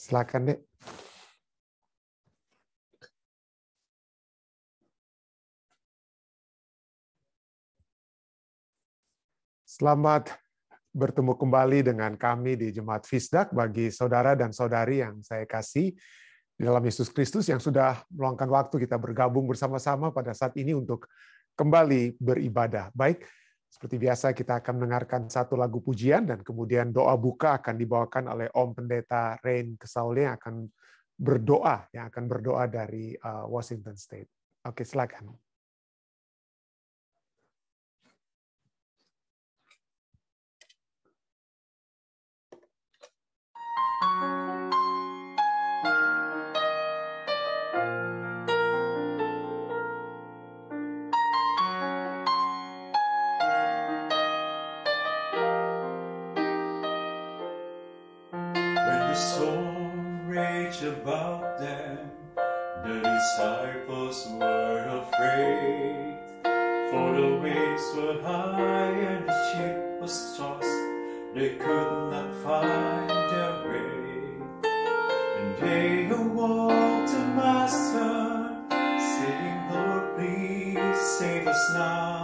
Silakan, Dek. Selamat bertemu kembali dengan kami di Jemaat Fisdak bagi saudara dan saudari yang saya kasih di dalam Yesus Kristus yang sudah meluangkan waktu kita bergabung bersama-sama pada saat ini untuk kembali beribadah. Baik, seperti biasa kita akan mendengarkan satu lagu pujian dan kemudian doa buka akan dibawakan oleh Om Pendeta Rain Kesaule yang akan berdoa, yang akan berdoa dari uh, Washington State. Oke, silakan. about them. The disciples were afraid, for the waves were high and the ship was tossed. They could not find their way. And they awoke the Master, saying, Lord, please save us now.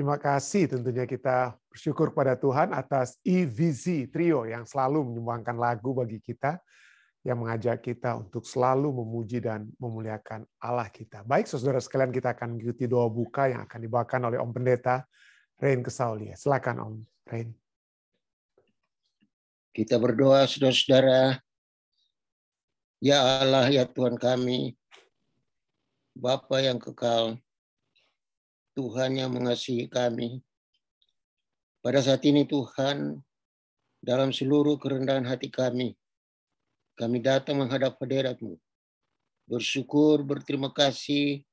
Terima kasih tentunya kita bersyukur kepada Tuhan atas EVZ Trio yang selalu menyumbangkan lagu bagi kita, yang mengajak kita untuk selalu memuji dan memuliakan Allah kita. Baik, saudara sekalian, kita akan mengikuti doa buka yang akan dibawakan oleh Om Pendeta Rain Kesaulia. Silakan Om Rain. Kita berdoa, saudara-saudara. Ya Allah, ya Tuhan kami, Bapa yang kekal, Tuhan yang mengasihi kami. Pada saat ini Tuhan, dalam seluruh kerendahan hati kami, kami datang menghadap hadiratmu. Bersyukur, berterima kasih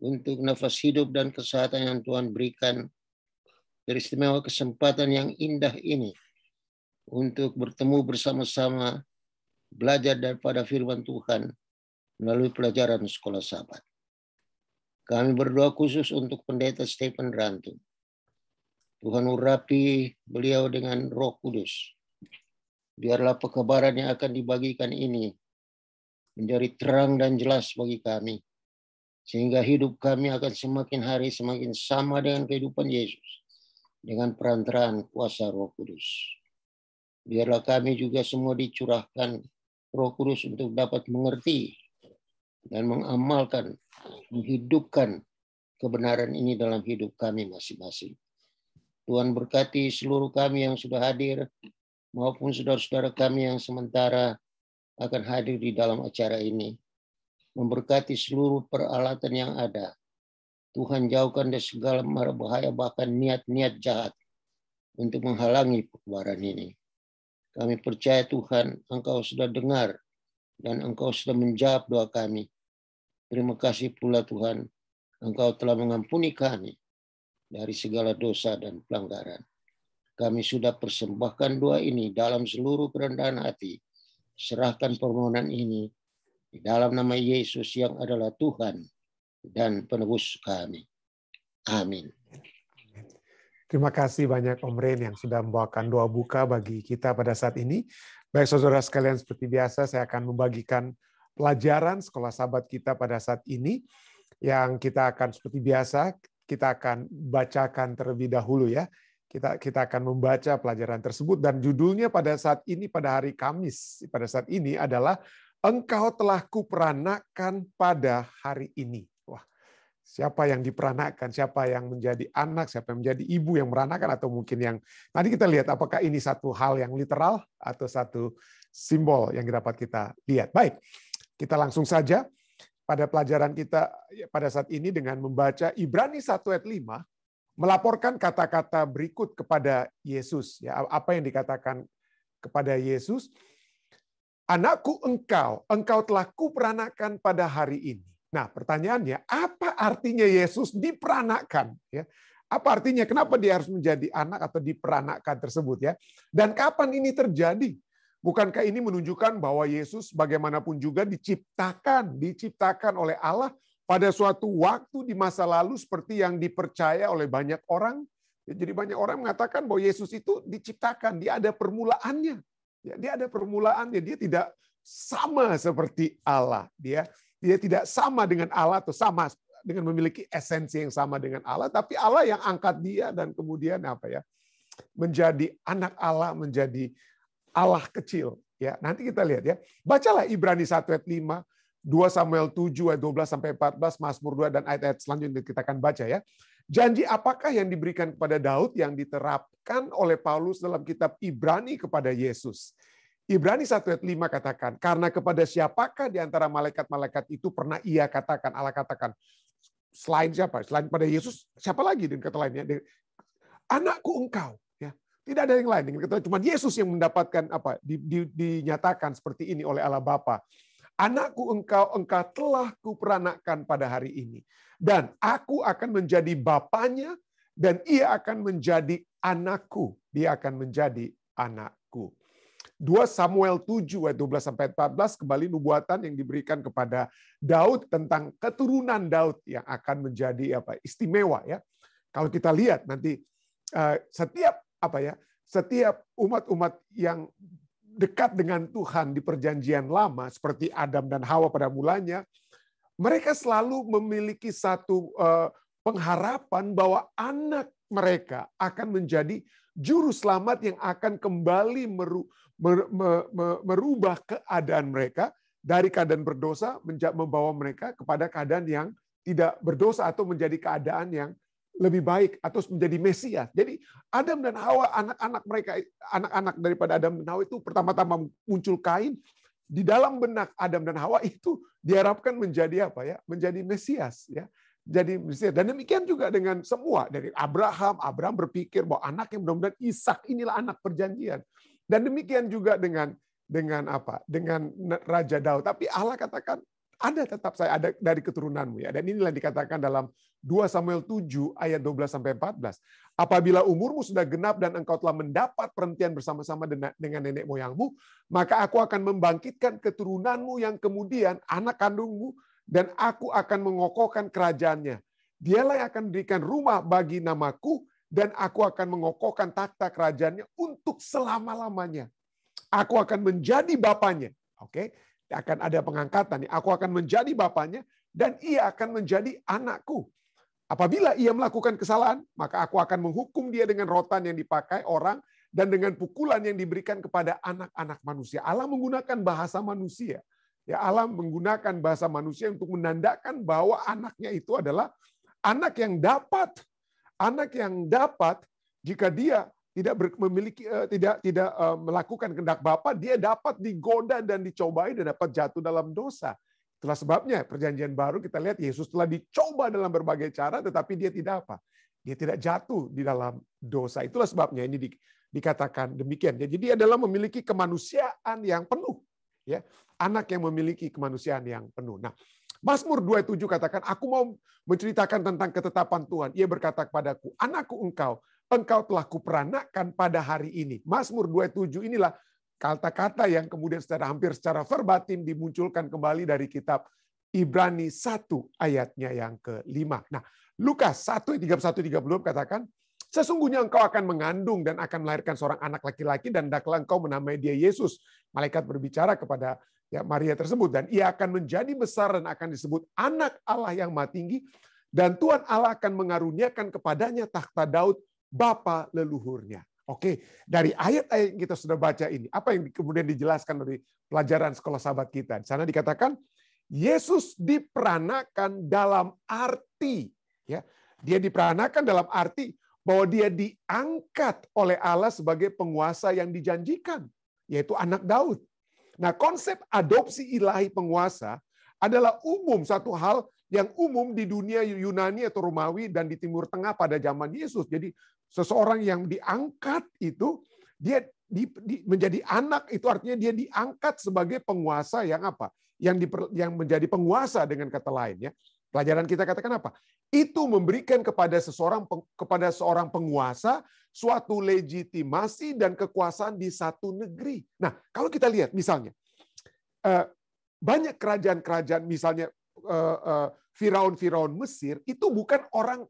untuk nafas hidup dan kesehatan yang Tuhan berikan dari istimewa kesempatan yang indah ini untuk bertemu bersama-sama belajar daripada firman Tuhan melalui pelajaran sekolah sahabat. Kami berdoa khusus untuk Pendeta Stephen Rantu. Tuhan urapi beliau dengan roh kudus. Biarlah pekabaran yang akan dibagikan ini menjadi terang dan jelas bagi kami. Sehingga hidup kami akan semakin hari semakin sama dengan kehidupan Yesus. Dengan perantaraan kuasa roh kudus. Biarlah kami juga semua dicurahkan roh kudus untuk dapat mengerti dan mengamalkan, menghidupkan kebenaran ini dalam hidup kami masing-masing. Tuhan berkati seluruh kami yang sudah hadir maupun saudara-saudara kami yang sementara akan hadir di dalam acara ini. Memberkati seluruh peralatan yang ada. Tuhan jauhkan dari segala mara bahaya bahkan niat-niat jahat untuk menghalangi pekebaran ini. Kami percaya Tuhan, Engkau sudah dengar dan Engkau sudah menjawab doa kami. Terima kasih pula Tuhan, Engkau telah mengampuni kami dari segala dosa dan pelanggaran. Kami sudah persembahkan doa ini dalam seluruh kerendahan hati. Serahkan permohonan ini di dalam nama Yesus yang adalah Tuhan dan penebus kami. Amin. Terima kasih banyak Om Ren yang sudah membawakan doa buka bagi kita pada saat ini. Baik saudara sekalian seperti biasa saya akan membagikan pelajaran sekolah sahabat kita pada saat ini yang kita akan seperti biasa kita akan bacakan terlebih dahulu ya. Kita kita akan membaca pelajaran tersebut dan judulnya pada saat ini pada hari Kamis pada saat ini adalah engkau telah kuperanakan pada hari ini siapa yang diperanakan, siapa yang menjadi anak, siapa yang menjadi ibu yang meranakan atau mungkin yang nanti kita lihat apakah ini satu hal yang literal atau satu simbol yang dapat kita lihat. Baik, kita langsung saja pada pelajaran kita ya, pada saat ini dengan membaca Ibrani 1 ayat 5 melaporkan kata-kata berikut kepada Yesus ya apa yang dikatakan kepada Yesus Anakku engkau, engkau telah kuperanakan pada hari ini Nah, pertanyaannya, apa artinya Yesus diperanakkan? Ya, apa artinya? Kenapa dia harus menjadi anak atau diperanakkan tersebut ya? Dan kapan ini terjadi? Bukankah ini menunjukkan bahwa Yesus bagaimanapun juga diciptakan, diciptakan oleh Allah pada suatu waktu di masa lalu seperti yang dipercaya oleh banyak orang. Ya, jadi banyak orang mengatakan bahwa Yesus itu diciptakan, dia ada permulaannya. Ya, dia ada permulaannya, dia tidak sama seperti Allah. Dia ya dia tidak sama dengan Allah atau sama dengan memiliki esensi yang sama dengan Allah, tapi Allah yang angkat dia dan kemudian apa ya menjadi anak Allah, menjadi Allah kecil. Ya, nanti kita lihat ya. Bacalah Ibrani 1 ayat 5, 2 Samuel 7 ayat 12 sampai 14, Mazmur 2 dan ayat-ayat selanjutnya kita akan baca ya. Janji apakah yang diberikan kepada Daud yang diterapkan oleh Paulus dalam kitab Ibrani kepada Yesus? Ibrani 1 ayat 5 katakan, karena kepada siapakah di antara malaikat-malaikat itu pernah ia katakan, Allah katakan, selain siapa? Selain pada Yesus, siapa lagi dengan kata lainnya? Anakku engkau. ya Tidak ada yang lain. Dengan kata lain, cuma Yesus yang mendapatkan apa di, di, dinyatakan seperti ini oleh Allah Bapa. Anakku engkau, engkau telah kuperanakan pada hari ini. Dan aku akan menjadi bapaknya, dan ia akan menjadi anakku. Dia akan menjadi anakku. 2 Samuel 7 ayat 12 sampai 14 kembali nubuatan yang diberikan kepada Daud tentang keturunan Daud yang akan menjadi apa istimewa ya. Kalau kita lihat nanti eh, setiap apa ya setiap umat-umat yang dekat dengan Tuhan di perjanjian lama seperti Adam dan Hawa pada mulanya mereka selalu memiliki satu eh, pengharapan bahwa anak mereka akan menjadi juru selamat yang akan kembali meru, mer, mer, mer, merubah keadaan mereka dari keadaan berdosa membawa mereka kepada keadaan yang tidak berdosa atau menjadi keadaan yang lebih baik atau menjadi Mesias. Jadi Adam dan Hawa anak-anak mereka anak-anak daripada Adam dan Hawa itu pertama-tama muncul Kain di dalam benak Adam dan Hawa itu diharapkan menjadi apa ya? Menjadi Mesias ya jadi Mesir. Dan demikian juga dengan semua dari Abraham. Abraham berpikir bahwa anak yang mudah-mudahan Ishak inilah anak perjanjian. Dan demikian juga dengan dengan apa? Dengan Raja Daud. Tapi Allah katakan ada tetap saya ada dari keturunanmu ya. Dan inilah dikatakan dalam 2 Samuel 7 ayat 12 sampai 14. Apabila umurmu sudah genap dan engkau telah mendapat perhentian bersama-sama dengan nenek moyangmu, maka aku akan membangkitkan keturunanmu yang kemudian anak kandungmu dan aku akan mengokohkan kerajaannya. Dialah yang akan berikan rumah bagi namaku, dan aku akan mengokohkan takhta kerajaannya untuk selama-lamanya. Aku akan menjadi bapaknya. Oke, akan ada pengangkatan. Aku akan menjadi bapaknya, dan ia akan menjadi anakku. Apabila ia melakukan kesalahan, maka aku akan menghukum dia dengan rotan yang dipakai orang dan dengan pukulan yang diberikan kepada anak-anak manusia. Allah menggunakan bahasa manusia Ya Allah menggunakan bahasa manusia untuk menandakan bahwa anaknya itu adalah anak yang dapat, anak yang dapat jika dia tidak memiliki eh, tidak tidak eh, melakukan kehendak Bapa, dia dapat digoda dan dicobai dan dapat jatuh dalam dosa. Itulah sebabnya perjanjian baru kita lihat Yesus telah dicoba dalam berbagai cara tetapi dia tidak apa? Dia tidak jatuh di dalam dosa. Itulah sebabnya ini di, dikatakan demikian. Jadi dia adalah memiliki kemanusiaan yang penuh. Ya, anak yang memiliki kemanusiaan yang penuh. Nah, Mazmur 27 katakan, aku mau menceritakan tentang ketetapan Tuhan. Ia berkata kepadaku, anakku engkau, engkau telah kuperanakan pada hari ini. Mazmur 27 inilah kata-kata yang kemudian secara hampir secara verbatim dimunculkan kembali dari kitab Ibrani 1 ayatnya yang ke-5. Nah, Lukas 1 31 32 katakan, Sesungguhnya engkau akan mengandung dan akan melahirkan seorang anak laki-laki dan daklah engkau menamai dia Yesus. Malaikat berbicara kepada ya Maria tersebut dan ia akan menjadi besar dan akan disebut anak Allah yang maha tinggi dan Tuhan Allah akan mengaruniakan kepadanya takhta Daud bapa leluhurnya. Oke, dari ayat-ayat yang kita sudah baca ini, apa yang kemudian dijelaskan dari pelajaran sekolah sahabat kita? Di sana dikatakan Yesus diperanakan dalam arti ya. Dia diperanakan dalam arti bahwa dia diangkat oleh Allah sebagai penguasa yang dijanjikan, yaitu anak Daud. Nah, konsep adopsi ilahi penguasa adalah umum, satu hal yang umum di dunia Yunani atau Romawi dan di Timur Tengah pada zaman Yesus. Jadi seseorang yang diangkat itu dia di, di, menjadi anak itu artinya dia diangkat sebagai penguasa yang apa? Yang di, yang menjadi penguasa dengan kata lain ya. Pelajaran kita katakan apa? Itu memberikan kepada seseorang kepada seorang penguasa suatu legitimasi dan kekuasaan di satu negeri. Nah, kalau kita lihat misalnya eh, banyak kerajaan-kerajaan misalnya eh, eh, Firaun-Firaun Mesir itu bukan orang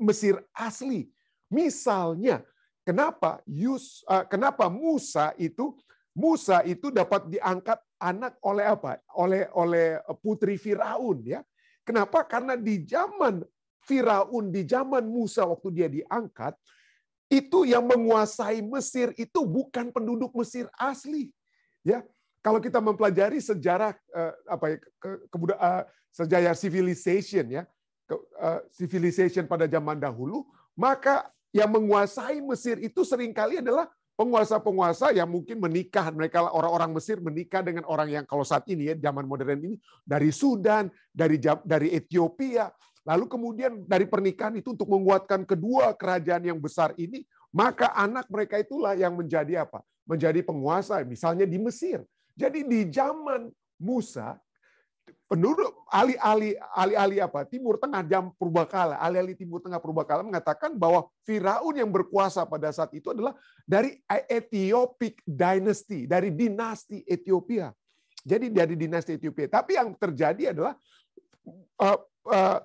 Mesir asli. Misalnya, kenapa Yus, kenapa Musa itu Musa itu dapat diangkat anak oleh apa? Oleh oleh putri Firaun ya. Kenapa? Karena di zaman Firaun di zaman Musa waktu dia diangkat, itu yang menguasai Mesir itu bukan penduduk Mesir asli. Ya, kalau kita mempelajari sejarah eh, apa ya, ke, ke, uh, eh, sejarah civilization ya, ke, uh, civilization pada zaman dahulu, maka yang menguasai Mesir itu seringkali adalah penguasa-penguasa yang mungkin menikah mereka orang-orang Mesir menikah dengan orang yang kalau saat ini ya zaman modern ini dari Sudan, dari dari Ethiopia, Lalu kemudian dari pernikahan itu untuk menguatkan kedua kerajaan yang besar ini, maka anak mereka itulah yang menjadi apa? Menjadi penguasa, misalnya di Mesir. Jadi di zaman Musa, penduduk ahli-ahli ahli-ahli apa? Timur Tengah jam purbakala, ahli ahli Timur Tengah purbakala mengatakan bahwa Firaun yang berkuasa pada saat itu adalah dari Etiopik dynasty, dari dinasti Ethiopia. Jadi dari dinasti Ethiopia. Tapi yang terjadi adalah uh, uh,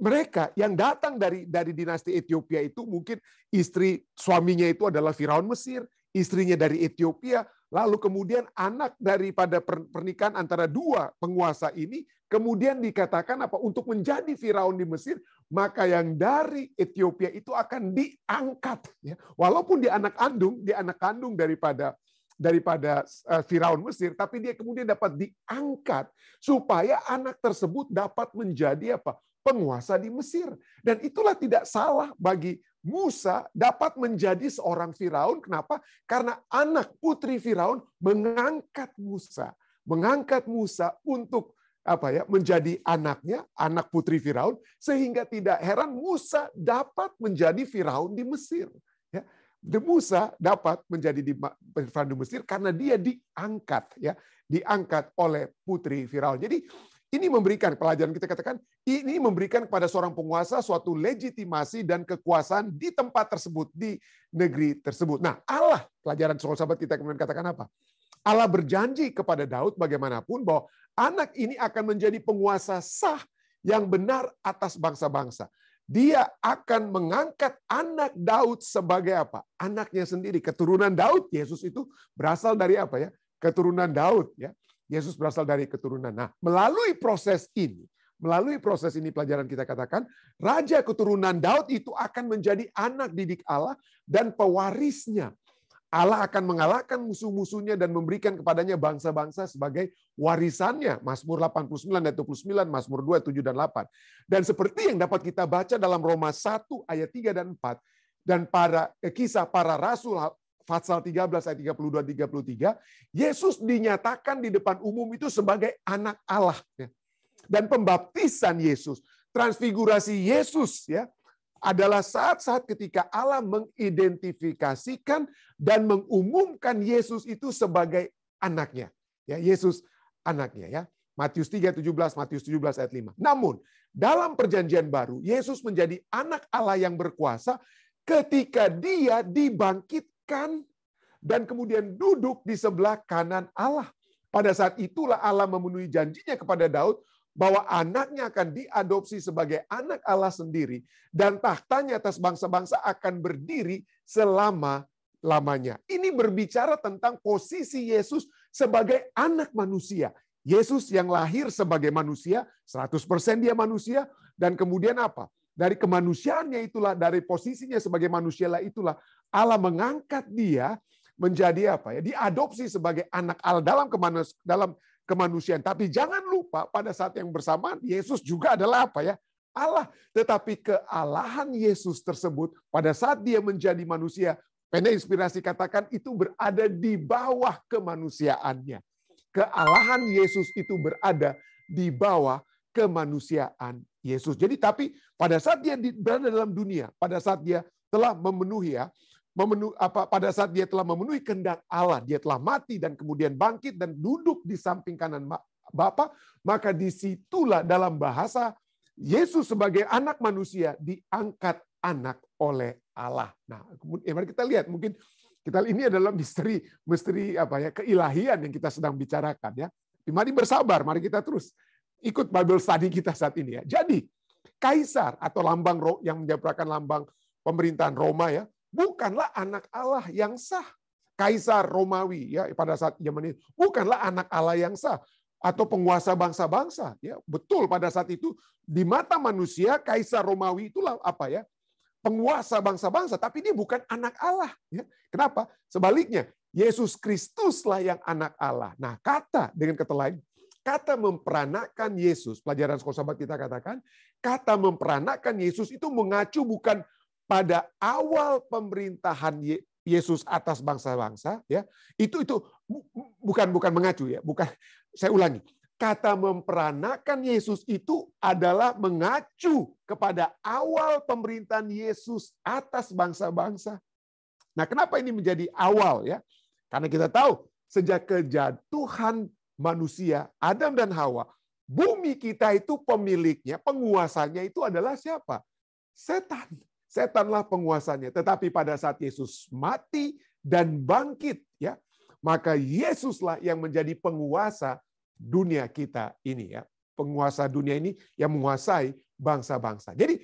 mereka yang datang dari dari dinasti Ethiopia itu mungkin istri suaminya itu adalah Firaun Mesir, istrinya dari Ethiopia, lalu kemudian anak daripada pernikahan antara dua penguasa ini kemudian dikatakan apa untuk menjadi Firaun di Mesir maka yang dari Ethiopia itu akan diangkat ya walaupun di anak kandung di anak kandung daripada daripada eh, Firaun Mesir tapi dia kemudian dapat diangkat supaya anak tersebut dapat menjadi apa penguasa di Mesir. Dan itulah tidak salah bagi Musa dapat menjadi seorang Firaun. Kenapa? Karena anak putri Firaun mengangkat Musa, mengangkat Musa untuk apa ya menjadi anaknya anak putri Firaun sehingga tidak heran Musa dapat menjadi Firaun di Mesir ya The Musa dapat menjadi di Firaun di Mesir karena dia diangkat ya diangkat oleh putri Firaun jadi ini memberikan pelajaran kita katakan, ini memberikan kepada seorang penguasa suatu legitimasi dan kekuasaan di tempat tersebut, di negeri tersebut. Nah, Allah, pelajaran soal sahabat kita kemudian katakan apa? Allah berjanji kepada Daud bagaimanapun bahwa anak ini akan menjadi penguasa sah yang benar atas bangsa-bangsa. Dia akan mengangkat anak Daud sebagai apa? Anaknya sendiri, keturunan Daud. Yesus itu berasal dari apa ya? Keturunan Daud ya. Yesus berasal dari keturunan. Nah, melalui proses ini, melalui proses ini pelajaran kita katakan, raja keturunan Daud itu akan menjadi anak didik Allah dan pewarisnya. Allah akan mengalahkan musuh-musuhnya dan memberikan kepadanya bangsa-bangsa sebagai warisannya. Mazmur 89 ayat 29, Mazmur 2 7 dan 8. Dan seperti yang dapat kita baca dalam Roma 1 ayat 3 dan 4 dan para eh, kisah para rasul pasal 13 ayat 32 33, Yesus dinyatakan di depan umum itu sebagai anak Allah dan pembaptisan Yesus, transfigurasi Yesus ya adalah saat-saat ketika Allah mengidentifikasikan dan mengumumkan Yesus itu sebagai anaknya. Ya, Yesus anaknya ya. Matius 3:17, Matius 17 ayat 5. Namun, dalam perjanjian baru Yesus menjadi anak Allah yang berkuasa ketika dia dibangkit dan kemudian duduk di sebelah kanan Allah. Pada saat itulah Allah memenuhi janjinya kepada Daud bahwa anaknya akan diadopsi sebagai anak Allah sendiri dan tahtanya atas bangsa-bangsa akan berdiri selama lamanya. Ini berbicara tentang posisi Yesus sebagai anak manusia. Yesus yang lahir sebagai manusia, 100% dia manusia dan kemudian apa? dari kemanusiaannya itulah, dari posisinya sebagai lah itulah Allah mengangkat dia menjadi apa ya? Diadopsi sebagai anak Allah dalam kemanus dalam kemanusiaan. Tapi jangan lupa pada saat yang bersamaan Yesus juga adalah apa ya? Allah. Tetapi kealahan Yesus tersebut pada saat dia menjadi manusia, pendek inspirasi katakan itu berada di bawah kemanusiaannya. Kealahan Yesus itu berada di bawah kemanusiaan Yesus. Jadi tapi pada saat dia berada dalam dunia, pada saat dia telah memenuhi ya, memenuhi apa pada saat dia telah memenuhi kehendak Allah, dia telah mati dan kemudian bangkit dan duduk di samping kanan Bapa, maka disitulah dalam bahasa Yesus sebagai anak manusia diangkat anak oleh Allah. Nah, kemudian ya, mari kita lihat mungkin kita ini adalah misteri misteri apa ya keilahian yang kita sedang bicarakan ya. Mari bersabar, mari kita terus ikut Bible study kita saat ini ya. Jadi, kaisar atau lambang roh yang menyebarkan lambang pemerintahan Roma ya, bukanlah anak Allah yang sah. Kaisar Romawi ya pada saat zaman ini bukanlah anak Allah yang sah atau penguasa bangsa-bangsa ya. Betul pada saat itu di mata manusia kaisar Romawi itulah apa ya? penguasa bangsa-bangsa tapi dia bukan anak Allah ya. Kenapa? Sebaliknya Yesus Kristuslah yang anak Allah. Nah, kata dengan kata lain Kata memperanakan Yesus, pelajaran sekolah sahabat kita katakan, kata memperanakan Yesus itu mengacu bukan pada awal pemerintahan Yesus atas bangsa-bangsa ya. Itu itu bukan bukan mengacu ya, bukan saya ulangi. Kata memperanakan Yesus itu adalah mengacu kepada awal pemerintahan Yesus atas bangsa-bangsa. Nah, kenapa ini menjadi awal ya? Karena kita tahu sejak kejatuhan manusia, Adam dan Hawa, bumi kita itu pemiliknya, penguasanya itu adalah siapa? Setan. Setanlah penguasanya. Tetapi pada saat Yesus mati dan bangkit, ya, maka Yesuslah yang menjadi penguasa dunia kita ini ya. Penguasa dunia ini yang menguasai bangsa-bangsa. Jadi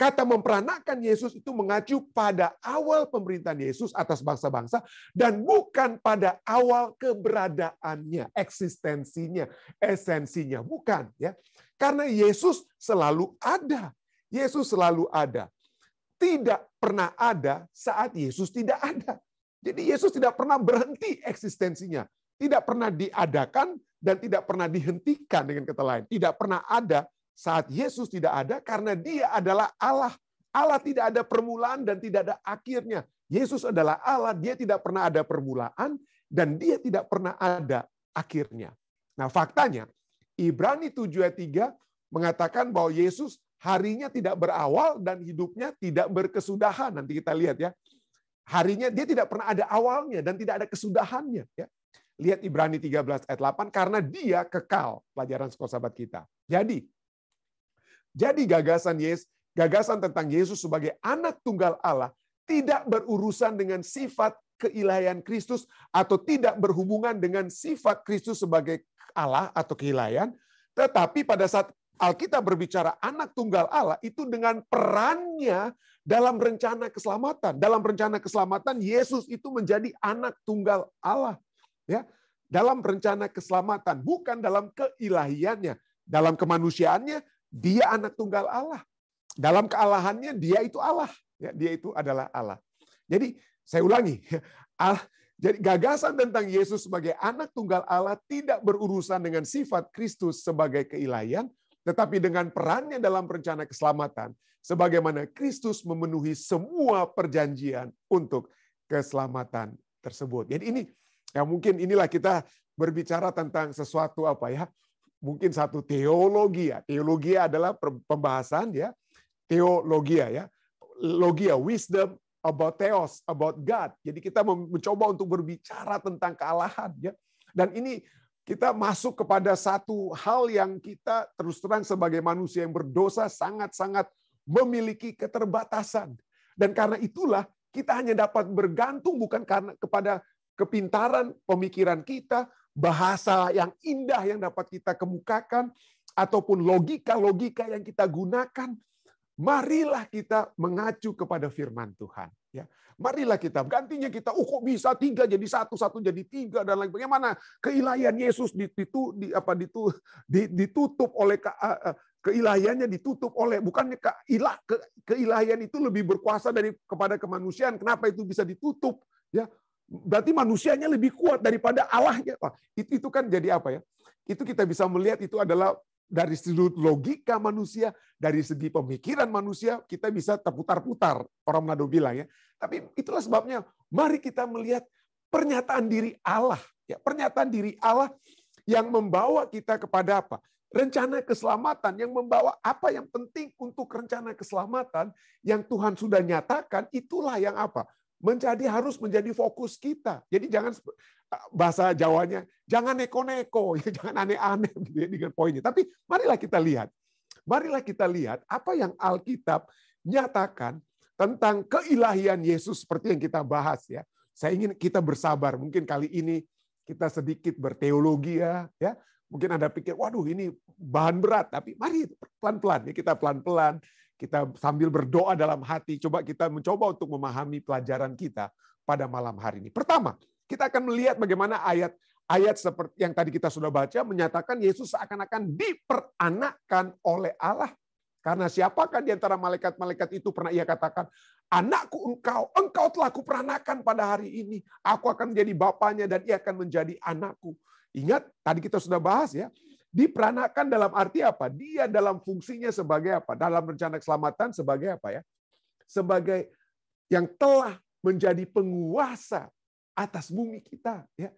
Kata memperanakan Yesus itu mengacu pada awal pemerintahan Yesus atas bangsa-bangsa dan bukan pada awal keberadaannya, eksistensinya, esensinya, bukan ya. Karena Yesus selalu ada. Yesus selalu ada. Tidak pernah ada saat Yesus tidak ada. Jadi Yesus tidak pernah berhenti eksistensinya, tidak pernah diadakan dan tidak pernah dihentikan dengan kata lain. Tidak pernah ada saat Yesus tidak ada karena dia adalah Allah. Allah tidak ada permulaan dan tidak ada akhirnya. Yesus adalah Allah, dia tidak pernah ada permulaan dan dia tidak pernah ada akhirnya. Nah, faktanya Ibrani 7 ayat 3 mengatakan bahwa Yesus harinya tidak berawal dan hidupnya tidak berkesudahan. Nanti kita lihat ya. Harinya dia tidak pernah ada awalnya dan tidak ada kesudahannya ya. Lihat Ibrani 13 ayat 8 karena dia kekal pelajaran sekolah sahabat kita. Jadi jadi gagasan Yesus, gagasan tentang Yesus sebagai anak tunggal Allah tidak berurusan dengan sifat keilahian Kristus atau tidak berhubungan dengan sifat Kristus sebagai Allah atau keilahian, tetapi pada saat Alkitab berbicara anak tunggal Allah itu dengan perannya dalam rencana keselamatan. Dalam rencana keselamatan Yesus itu menjadi anak tunggal Allah. Ya, dalam rencana keselamatan bukan dalam keilahiannya, dalam kemanusiaannya dia anak tunggal Allah. Dalam kealahannya dia itu Allah. Ya, dia itu adalah Allah. Jadi saya ulangi, Allah, jadi gagasan tentang Yesus sebagai anak tunggal Allah tidak berurusan dengan sifat Kristus sebagai keilahian, tetapi dengan perannya dalam rencana keselamatan, sebagaimana Kristus memenuhi semua perjanjian untuk keselamatan tersebut. Jadi ini ya mungkin inilah kita berbicara tentang sesuatu apa ya mungkin satu teologi ya. Teologi adalah pembahasan ya, teologi ya. Logia wisdom about theos, about God. Jadi kita mencoba untuk berbicara tentang kealahan ya. Dan ini kita masuk kepada satu hal yang kita terus terang sebagai manusia yang berdosa sangat-sangat memiliki keterbatasan. Dan karena itulah kita hanya dapat bergantung bukan karena kepada kepintaran pemikiran kita, bahasa yang indah yang dapat kita kemukakan, ataupun logika-logika yang kita gunakan, marilah kita mengacu kepada firman Tuhan. Ya, marilah kita gantinya kita, oh kok bisa tiga jadi satu, satu jadi tiga dan lain bagaimana keilahian Yesus ditutup di, apa, ditutup oleh ke, eh, eh, keilahiannya ditutup oleh bukannya ilah ke, keilahian itu lebih berkuasa dari kepada kemanusiaan. Kenapa itu bisa ditutup? Ya, Berarti manusianya lebih kuat daripada Allahnya. Wah, itu, itu kan jadi apa ya? Itu kita bisa melihat itu adalah dari sudut logika manusia, dari segi pemikiran manusia, kita bisa terputar-putar. Orang Manado bilang ya. Tapi itulah sebabnya mari kita melihat pernyataan diri Allah. Ya, pernyataan diri Allah yang membawa kita kepada apa? Rencana keselamatan yang membawa apa yang penting untuk rencana keselamatan yang Tuhan sudah nyatakan, itulah yang apa? menjadi harus menjadi fokus kita. Jadi jangan bahasa Jawanya, jangan neko-neko, ya, jangan aneh-aneh gitu ya, dengan poinnya. Tapi marilah kita lihat. Marilah kita lihat apa yang Alkitab nyatakan tentang keilahian Yesus seperti yang kita bahas ya. Saya ingin kita bersabar. Mungkin kali ini kita sedikit berteologi ya, ya. Mungkin Anda pikir, waduh ini bahan berat. Tapi mari pelan-pelan ya kita pelan-pelan kita sambil berdoa dalam hati, coba kita mencoba untuk memahami pelajaran kita pada malam hari ini. Pertama, kita akan melihat bagaimana ayat ayat seperti yang tadi kita sudah baca menyatakan Yesus seakan-akan diperanakkan oleh Allah. Karena siapakah di antara malaikat-malaikat itu pernah ia katakan, anakku engkau, engkau telah kuperanakan pada hari ini. Aku akan menjadi bapaknya dan ia akan menjadi anakku. Ingat, tadi kita sudah bahas ya, Diperanakan dalam arti apa? Dia dalam fungsinya sebagai apa? Dalam rencana keselamatan sebagai apa ya? Sebagai yang telah menjadi penguasa atas bumi kita ya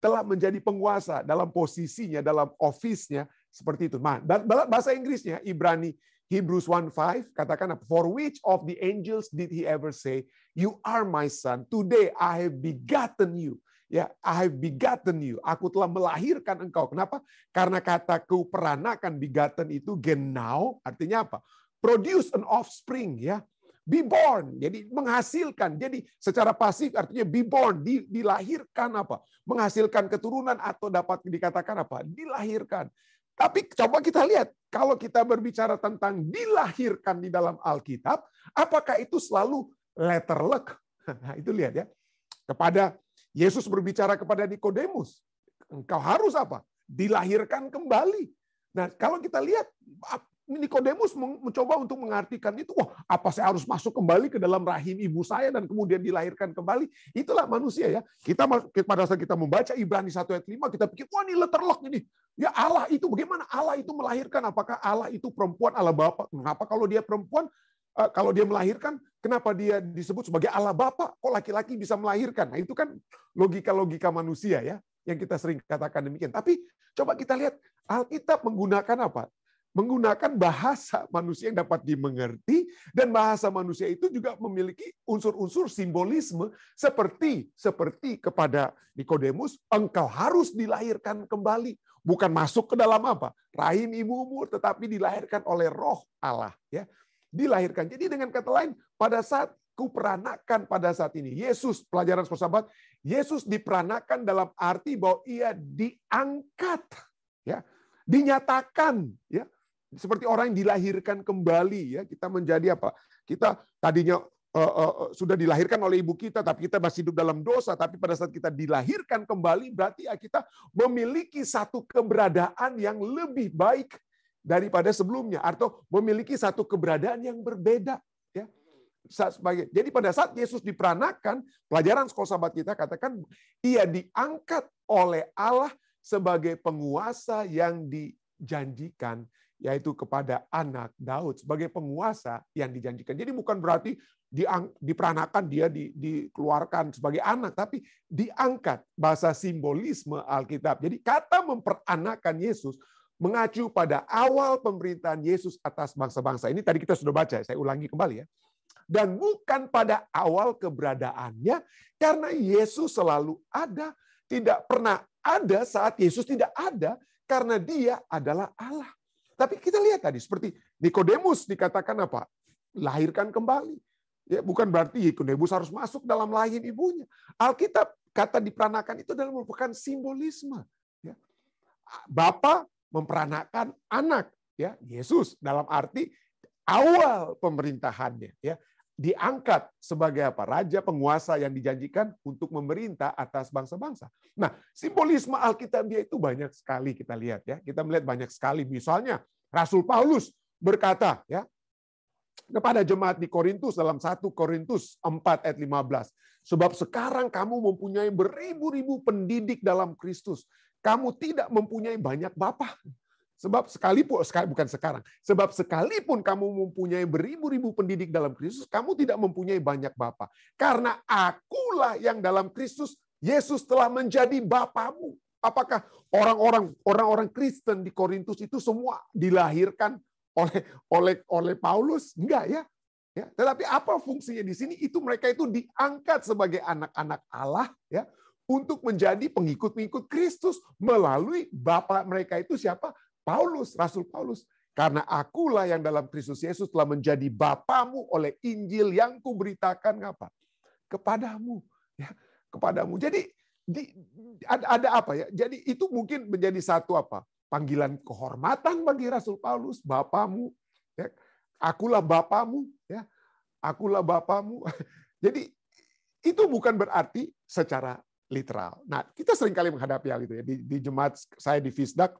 telah menjadi penguasa dalam posisinya dalam office-nya seperti itu. Nah, bahasa Inggrisnya Ibrani Hebrews 1:5 katakan for which of the angels did he ever say you are my son today I have begotten you. Ya, I have begotten you. Aku telah melahirkan engkau. Kenapa? Karena kata peranakan begotten itu genau artinya apa? Produce an offspring ya. Be born, jadi menghasilkan. Jadi secara pasif artinya be born, di, dilahirkan apa? Menghasilkan keturunan atau dapat dikatakan apa? Dilahirkan. Tapi coba kita lihat, kalau kita berbicara tentang dilahirkan di dalam Alkitab, apakah itu selalu letter luck? Nah, itu lihat ya. Kepada Yesus berbicara kepada Nikodemus, engkau harus apa? Dilahirkan kembali. Nah, kalau kita lihat Nikodemus mencoba untuk mengartikan itu, wah, apa saya harus masuk kembali ke dalam rahim ibu saya dan kemudian dilahirkan kembali? Itulah manusia ya. Kita pada saat kita membaca Ibrani 1 ayat 5, kita pikir, wah ini letter letterlock ini. Ya Allah itu bagaimana Allah itu melahirkan? Apakah Allah itu perempuan, Allah Bapak? Mengapa kalau dia perempuan, Ah, kalau dia melahirkan, kenapa dia disebut sebagai Allah Bapa? Kok laki-laki bisa melahirkan? Nah, itu kan logika-logika manusia ya, yang kita sering katakan demikian. Tapi coba kita lihat Alkitab menggunakan apa? Menggunakan bahasa manusia yang dapat dimengerti dan bahasa manusia itu juga memiliki unsur-unsur simbolisme seperti seperti kepada Nikodemus, engkau harus dilahirkan kembali, bukan masuk ke dalam apa? rahim ibumu, tetapi dilahirkan oleh roh Allah ya dilahirkan. Jadi dengan kata lain, pada saat kuperanakan pada saat ini. Yesus, pelajaran sahabat, Yesus diperanakan dalam arti bahwa ia diangkat, ya, dinyatakan, ya, seperti orang yang dilahirkan kembali, ya, kita menjadi apa? Kita tadinya uh, uh, sudah dilahirkan oleh ibu kita, tapi kita masih hidup dalam dosa. Tapi pada saat kita dilahirkan kembali, berarti ya kita memiliki satu keberadaan yang lebih baik daripada sebelumnya atau memiliki satu keberadaan yang berbeda ya sebagai jadi pada saat Yesus diperanakan pelajaran sekolah sahabat kita katakan ia diangkat oleh Allah sebagai penguasa yang dijanjikan yaitu kepada anak Daud sebagai penguasa yang dijanjikan jadi bukan berarti diang, diperanakan dia di, dikeluarkan sebagai anak tapi diangkat bahasa simbolisme Alkitab jadi kata memperanakan Yesus mengacu pada awal pemerintahan Yesus atas bangsa-bangsa. Ini tadi kita sudah baca, saya ulangi kembali ya. Dan bukan pada awal keberadaannya, karena Yesus selalu ada, tidak pernah ada saat Yesus tidak ada, karena dia adalah Allah. Tapi kita lihat tadi, seperti Nikodemus dikatakan apa? Lahirkan kembali. Ya, bukan berarti Nikodemus harus masuk dalam lahir ibunya. Alkitab kata diperanakan itu dalam merupakan simbolisme. Ya. Bapak memperanakan anak ya Yesus dalam arti awal pemerintahannya ya diangkat sebagai apa raja penguasa yang dijanjikan untuk memerintah atas bangsa-bangsa. Nah, simbolisme Alkitabiah itu banyak sekali kita lihat ya. Kita melihat banyak sekali misalnya Rasul Paulus berkata ya kepada jemaat di Korintus dalam 1 Korintus 4 ayat 15. Sebab sekarang kamu mempunyai beribu-ribu pendidik dalam Kristus kamu tidak mempunyai banyak bapak. Sebab sekalipun, bukan sekarang, sebab sekalipun kamu mempunyai beribu-ribu pendidik dalam Kristus, kamu tidak mempunyai banyak bapa. Karena akulah yang dalam Kristus, Yesus telah menjadi bapamu. Apakah orang-orang orang-orang Kristen di Korintus itu semua dilahirkan oleh oleh oleh Paulus? Enggak ya. Ya, tetapi apa fungsinya di sini? Itu mereka itu diangkat sebagai anak-anak Allah, ya untuk menjadi pengikut-pengikut Kristus melalui Bapak mereka itu siapa? Paulus, Rasul Paulus. Karena akulah yang dalam Kristus Yesus telah menjadi Bapamu oleh Injil yang kuberitakan apa? Kepadamu. Ya, kepadamu. Jadi di, ada, ada apa ya? Jadi itu mungkin menjadi satu apa? Panggilan kehormatan bagi Rasul Paulus, Bapamu. Ya. Akulah Bapamu. Ya. Akulah Bapamu. Jadi itu bukan berarti secara literal. Nah, kita seringkali menghadapi hal itu ya. Di, di jemaat saya di Fisdak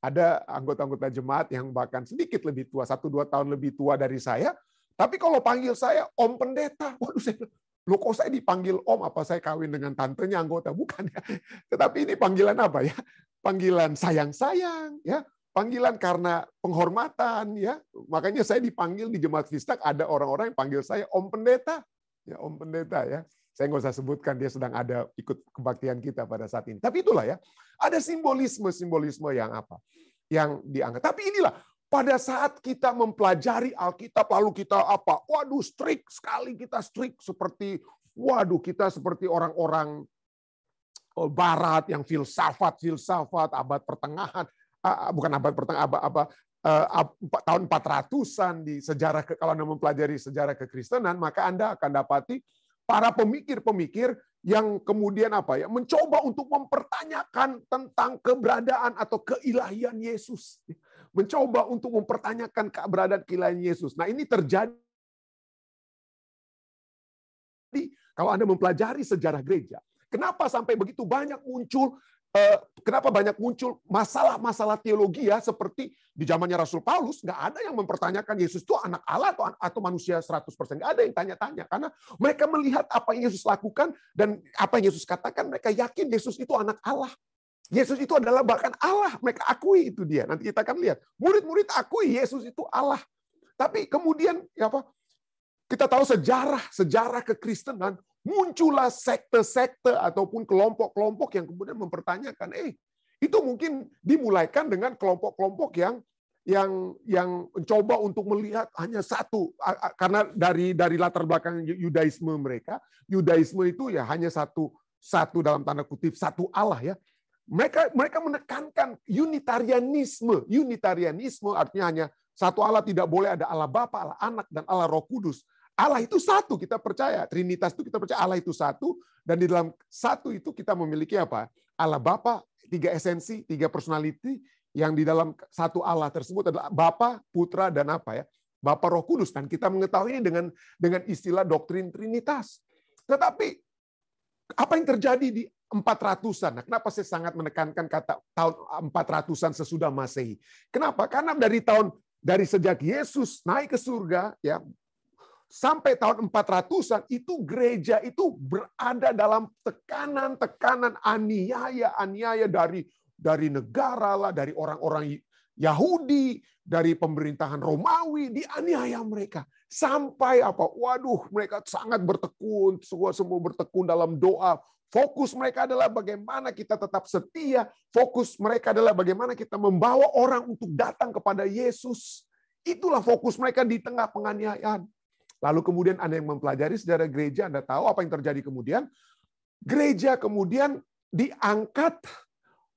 ada anggota-anggota jemaat yang bahkan sedikit lebih tua, satu dua tahun lebih tua dari saya. Tapi kalau panggil saya Om Pendeta, waduh saya Loh kok saya dipanggil om, apa saya kawin dengan tantenya anggota? Bukan ya. Tetapi ini panggilan apa ya? Panggilan sayang-sayang, ya. Panggilan karena penghormatan, ya. Makanya saya dipanggil di jemaat Fistak, ada orang-orang yang panggil saya om pendeta. Ya, om pendeta ya. Saya nggak usah sebutkan dia sedang ada ikut kebaktian kita pada saat ini. Tapi itulah ya, ada simbolisme-simbolisme yang apa? Yang dianggap. Tapi inilah, pada saat kita mempelajari Alkitab lalu kita apa? Waduh, strict sekali kita strict seperti waduh kita seperti orang-orang oh, barat yang filsafat filsafat abad pertengahan bukan abad pertengahan abad, e, abad, abad, abad tahun 400-an di sejarah kalau Anda mempelajari sejarah kekristenan maka Anda akan dapati para pemikir-pemikir yang kemudian apa ya mencoba untuk mempertanyakan tentang keberadaan atau keilahian Yesus mencoba untuk mempertanyakan keberadaan keilahian Yesus nah ini terjadi kalau Anda mempelajari sejarah gereja kenapa sampai begitu banyak muncul Eh, kenapa banyak muncul masalah-masalah teologi ya seperti di zamannya Rasul Paulus nggak ada yang mempertanyakan Yesus itu anak Allah atau atau manusia 100% nggak ada yang tanya-tanya karena mereka melihat apa yang Yesus lakukan dan apa yang Yesus katakan mereka yakin Yesus itu anak Allah. Yesus itu adalah bahkan Allah. Mereka akui itu dia. Nanti kita akan lihat. Murid-murid akui Yesus itu Allah. Tapi kemudian ya apa? Kita tahu sejarah sejarah kekristenan muncullah sekte-sekte ataupun kelompok-kelompok yang kemudian mempertanyakan, eh itu mungkin dimulaikan dengan kelompok-kelompok yang yang yang mencoba untuk melihat hanya satu karena dari dari latar belakang Yudaisme mereka Yudaisme itu ya hanya satu satu dalam tanda kutip satu Allah ya mereka mereka menekankan unitarianisme unitarianisme artinya hanya satu Allah tidak boleh ada Allah Bapa Allah Anak dan Allah Roh Kudus Allah itu satu, kita percaya. Trinitas itu kita percaya Allah itu satu, dan di dalam satu itu kita memiliki apa? Allah Bapa, tiga esensi, tiga personality, yang di dalam satu Allah tersebut adalah Bapa, Putra, dan apa ya? Bapa Roh Kudus. Dan kita mengetahui ini dengan dengan istilah doktrin Trinitas. Tetapi apa yang terjadi di empat ratusan Nah, kenapa saya sangat menekankan kata tahun 400-an sesudah Masehi? Kenapa? Karena dari tahun dari sejak Yesus naik ke surga ya sampai tahun 400-an itu gereja itu berada dalam tekanan-tekanan aniaya-aniaya dari dari negara lah, dari orang-orang Yahudi, dari pemerintahan Romawi, dianiaya mereka. Sampai apa? Waduh, mereka sangat bertekun, semua semua bertekun dalam doa. Fokus mereka adalah bagaimana kita tetap setia, fokus mereka adalah bagaimana kita membawa orang untuk datang kepada Yesus. Itulah fokus mereka di tengah penganiayaan. Lalu kemudian Anda yang mempelajari sejarah gereja, Anda tahu apa yang terjadi kemudian. Gereja kemudian diangkat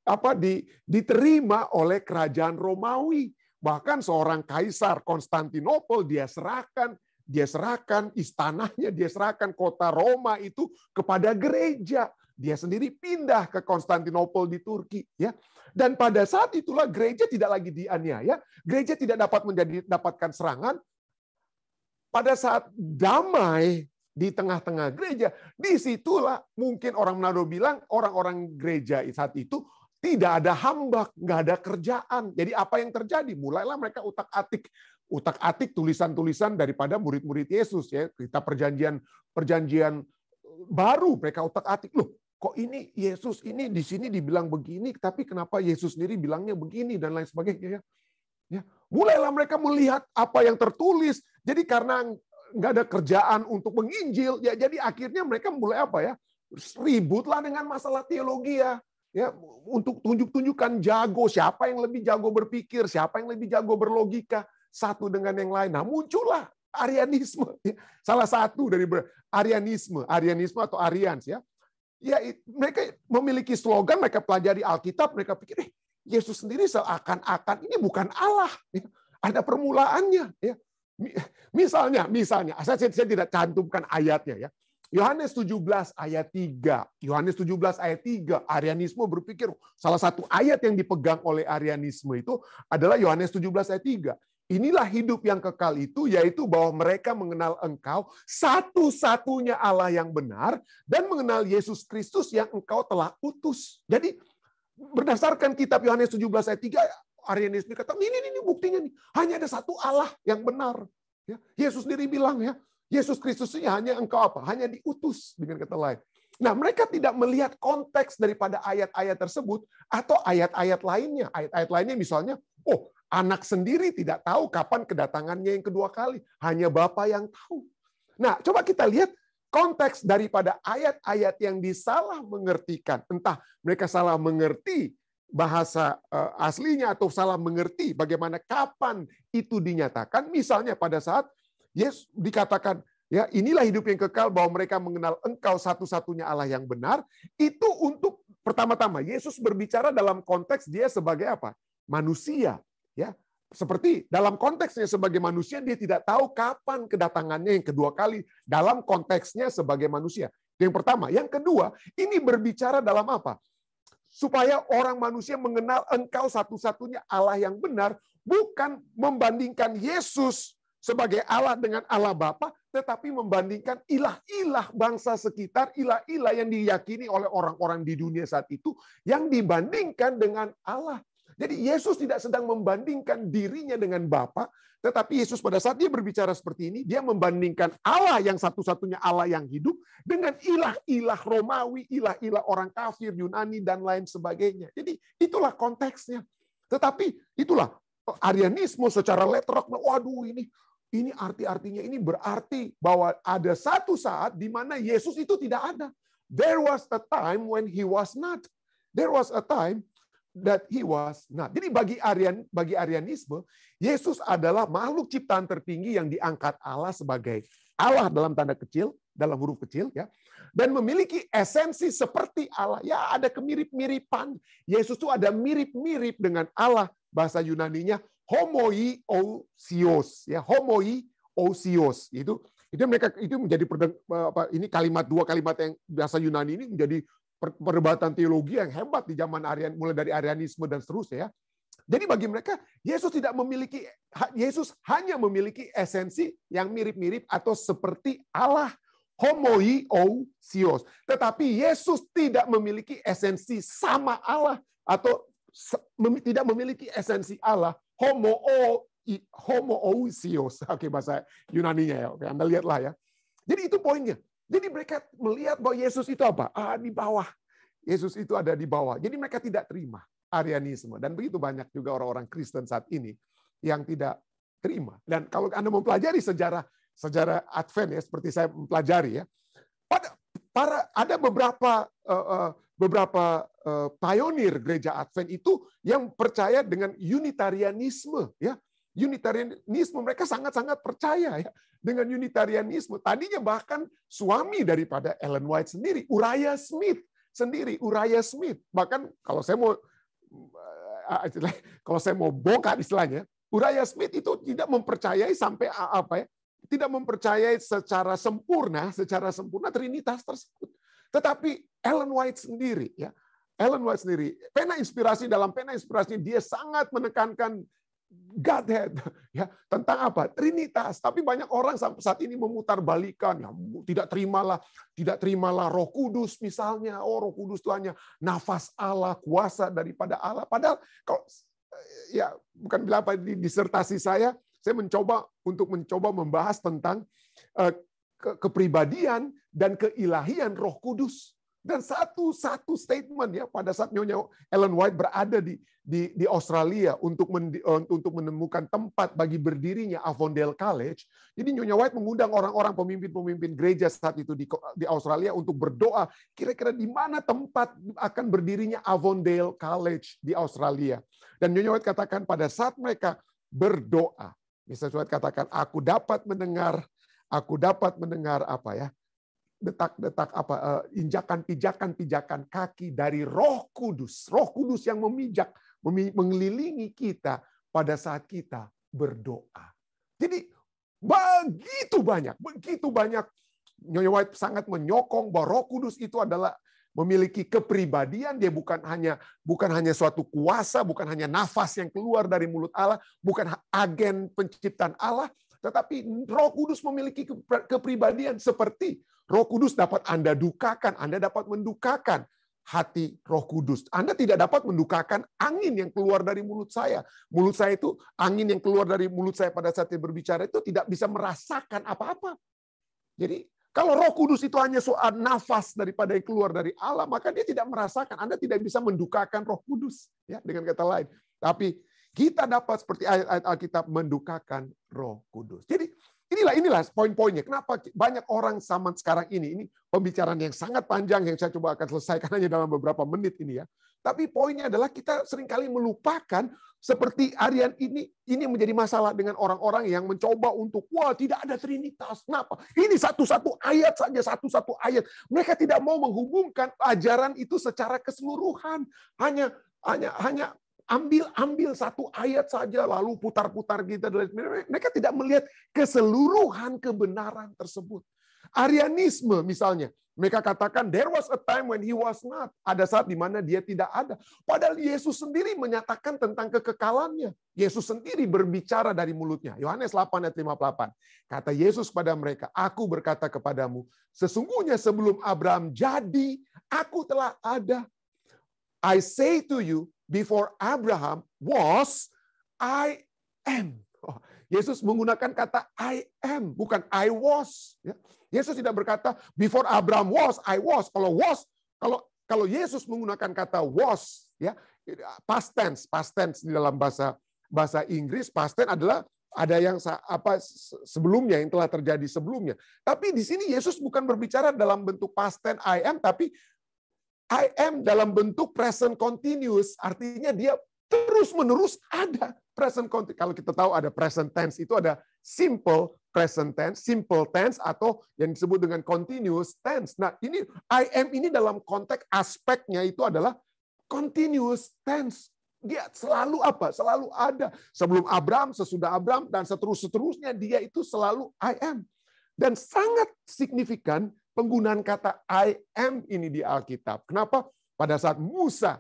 apa di, diterima oleh kerajaan Romawi. Bahkan seorang kaisar Konstantinopel dia serahkan dia serahkan istananya, dia serahkan kota Roma itu kepada gereja. Dia sendiri pindah ke Konstantinopel di Turki, ya. Dan pada saat itulah gereja tidak lagi dianiaya, gereja tidak dapat menjadi dapatkan serangan, pada saat damai di tengah-tengah gereja, disitulah mungkin orang Manado bilang orang-orang gereja saat itu tidak ada hambak, nggak ada kerjaan. Jadi apa yang terjadi? Mulailah mereka utak-atik utak-atik tulisan-tulisan daripada murid-murid Yesus ya. Kita perjanjian perjanjian baru mereka utak-atik. Loh, kok ini Yesus ini di sini dibilang begini, tapi kenapa Yesus sendiri bilangnya begini dan lain sebagainya ya. Ya, mulailah mereka melihat apa yang tertulis. Jadi karena nggak ada kerjaan untuk menginjil, ya jadi akhirnya mereka mulai apa ya? Ributlah dengan masalah teologi ya. Ya, untuk tunjuk-tunjukkan jago, siapa yang lebih jago berpikir, siapa yang lebih jago berlogika, satu dengan yang lain. Nah, muncullah Arianisme. Salah satu dari Arianisme, Arianisme atau Arians ya. Ya, mereka memiliki slogan, mereka pelajari Alkitab, mereka pikir, eh, Yesus sendiri seakan-akan ini bukan Allah. Ya. Ada permulaannya. Ya. Misalnya, misalnya, saya, saya tidak cantumkan ayatnya ya. Yohanes 17 ayat 3. Yohanes 17 ayat 3. Arianisme berpikir salah satu ayat yang dipegang oleh Arianisme itu adalah Yohanes 17 ayat 3. Inilah hidup yang kekal itu yaitu bahwa mereka mengenal engkau satu-satunya Allah yang benar dan mengenal Yesus Kristus yang engkau telah utus. Jadi berdasarkan kitab Yohanes 17 ayat 3, Arianisme kata, ini, ini, ini buktinya nih. Hanya ada satu Allah yang benar. Ya, Yesus sendiri bilang ya, Yesus Kristus ini hanya engkau apa? Hanya diutus dengan kata lain. Nah, mereka tidak melihat konteks daripada ayat-ayat tersebut atau ayat-ayat lainnya. Ayat-ayat lainnya misalnya, oh, anak sendiri tidak tahu kapan kedatangannya yang kedua kali, hanya Bapa yang tahu. Nah, coba kita lihat konteks daripada ayat-ayat yang disalah mengertikan. Entah mereka salah mengerti bahasa eh, aslinya atau salah mengerti bagaimana kapan itu dinyatakan. Misalnya pada saat Yesus dikatakan, ya inilah hidup yang kekal bahwa mereka mengenal engkau satu-satunya Allah yang benar. Itu untuk pertama-tama Yesus berbicara dalam konteks dia sebagai apa? Manusia, ya seperti dalam konteksnya sebagai manusia dia tidak tahu kapan kedatangannya yang kedua kali dalam konteksnya sebagai manusia. Yang pertama, yang kedua, ini berbicara dalam apa? Supaya orang manusia mengenal engkau satu-satunya Allah yang benar, bukan membandingkan Yesus sebagai Allah dengan Allah Bapa, tetapi membandingkan ilah-ilah bangsa sekitar, ilah-ilah yang diyakini oleh orang-orang di dunia saat itu yang dibandingkan dengan Allah jadi Yesus tidak sedang membandingkan dirinya dengan Bapa, tetapi Yesus pada saat dia berbicara seperti ini, dia membandingkan Allah yang satu-satunya Allah yang hidup dengan ilah-ilah Romawi, ilah-ilah orang kafir, Yunani, dan lain sebagainya. Jadi itulah konteksnya. Tetapi itulah Arianisme secara letterok, waduh ini ini arti-artinya ini berarti bahwa ada satu saat di mana Yesus itu tidak ada. There was a time when he was not. There was a time that he was not. Jadi bagi Arian bagi Arianisme, Yesus adalah makhluk ciptaan tertinggi yang diangkat Allah sebagai Allah dalam tanda kecil, dalam huruf kecil ya. Dan memiliki esensi seperti Allah. Ya ada kemirip-miripan. Yesus itu ada mirip-mirip dengan Allah bahasa Yunani-nya homoiousios ya homoiousios itu itu mereka itu menjadi eh, apa, ini kalimat dua kalimat yang bahasa Yunani ini menjadi perdebatan teologi yang hebat di zaman Arian mulai dari Arianisme dan seterusnya ya. Jadi bagi mereka Yesus tidak memiliki Yesus hanya memiliki esensi yang mirip-mirip atau seperti Allah homoiousios. Tetapi Yesus tidak memiliki esensi sama Allah atau tidak memiliki esensi Allah homo homoousios. Oke bahasa yunani ya. Oke, Anda lihatlah ya. Jadi itu poinnya. Jadi mereka melihat bahwa Yesus itu apa? Ah, di bawah. Yesus itu ada di bawah. Jadi mereka tidak terima Arianisme. Dan begitu banyak juga orang-orang Kristen saat ini yang tidak terima. Dan kalau Anda mempelajari sejarah sejarah Advent ya, seperti saya mempelajari ya, pada para ada beberapa uh, uh, beberapa uh, pionir gereja Advent itu yang percaya dengan Unitarianisme ya Unitarianisme mereka sangat-sangat percaya ya dengan Unitarianisme. Tadinya bahkan suami daripada Ellen White sendiri, Uraya Smith sendiri, Uraya Smith. Bahkan kalau saya mau kalau saya mau bongkar istilahnya, Uraya Smith itu tidak mempercayai sampai apa ya? Tidak mempercayai secara sempurna, secara sempurna Trinitas tersebut. Tetapi Ellen White sendiri ya, Ellen White sendiri, pena inspirasi dalam pena inspirasi dia sangat menekankan Godhead, ya tentang apa? Trinitas. Tapi banyak orang saat ini memutar balikan, ya, tidak terimalah, tidak terimalah Roh Kudus misalnya, oh Roh Kudus itu hanya nafas Allah, kuasa daripada Allah. Padahal kalau eh, ya bukan bilang apa di disertasi saya, saya mencoba untuk mencoba membahas tentang uh, ke, kepribadian dan keilahian Roh Kudus. Dan satu-satu statement ya pada saat Nyonya Ellen White berada di di, di Australia untuk men, untuk menemukan tempat bagi berdirinya Avondale College. Jadi Nyonya White mengundang orang-orang pemimpin-pemimpin gereja saat itu di di Australia untuk berdoa kira-kira di mana tempat akan berdirinya Avondale College di Australia. Dan Nyonya White katakan pada saat mereka berdoa, Nyonya White katakan, aku dapat mendengar, aku dapat mendengar apa ya, detak-detak apa eh, injakan-pijakan-pijakan kaki dari Roh Kudus. Roh Kudus yang memijak, mengelilingi kita pada saat kita berdoa. Jadi begitu banyak, begitu banyak Nyonya White sangat menyokong bahwa Roh Kudus itu adalah memiliki kepribadian, dia bukan hanya bukan hanya suatu kuasa, bukan hanya nafas yang keluar dari mulut Allah, bukan agen penciptaan Allah, tetapi Roh Kudus memiliki kepribadian seperti Roh Kudus dapat Anda dukakan, Anda dapat mendukakan hati Roh Kudus. Anda tidak dapat mendukakan angin yang keluar dari mulut saya. Mulut saya itu angin yang keluar dari mulut saya pada saat saya berbicara itu tidak bisa merasakan apa-apa. Jadi kalau Roh Kudus itu hanya soal nafas daripada yang keluar dari Allah, maka dia tidak merasakan. Anda tidak bisa mendukakan Roh Kudus, ya dengan kata lain. Tapi kita dapat seperti ayat-ayat Alkitab mendukakan Roh Kudus. Jadi Inilah inilah poin-poinnya. Kenapa banyak orang zaman sekarang ini ini pembicaraan yang sangat panjang yang saya coba akan selesaikan hanya dalam beberapa menit ini ya. Tapi poinnya adalah kita seringkali melupakan seperti Aryan ini ini menjadi masalah dengan orang-orang yang mencoba untuk wah tidak ada trinitas. Kenapa? Ini satu-satu ayat saja satu-satu ayat. Mereka tidak mau menghubungkan ajaran itu secara keseluruhan. Hanya hanya hanya ambil-ambil satu ayat saja lalu putar-putar kita. Gitu. Mereka tidak melihat keseluruhan kebenaran tersebut. Arianisme misalnya, mereka katakan there was a time when he was not. Ada saat di mana dia tidak ada. Padahal Yesus sendiri menyatakan tentang kekekalannya. Yesus sendiri berbicara dari mulutnya. Yohanes 8 ayat 58. Kata Yesus pada mereka, "Aku berkata kepadamu, sesungguhnya sebelum Abraham jadi, aku telah ada. I say to you, before Abraham was I am. Oh, Yesus menggunakan kata I am, bukan I was. Ya. Yesus tidak berkata before Abraham was, I was. Kalau was, kalau kalau Yesus menggunakan kata was, ya past tense, past tense di dalam bahasa bahasa Inggris past tense adalah ada yang apa sebelumnya yang telah terjadi sebelumnya. Tapi di sini Yesus bukan berbicara dalam bentuk past tense I am, tapi I am dalam bentuk present continuous, artinya dia terus-menerus ada present continuous. Kalau kita tahu ada present tense, itu ada simple present tense, simple tense, atau yang disebut dengan continuous tense. Nah, ini I am ini dalam konteks aspeknya itu adalah continuous tense. Dia selalu apa? Selalu ada. Sebelum Abraham sesudah Abraham dan seterusnya dia itu selalu I am. Dan sangat signifikan penggunaan kata I am ini di Alkitab. Kenapa? Pada saat Musa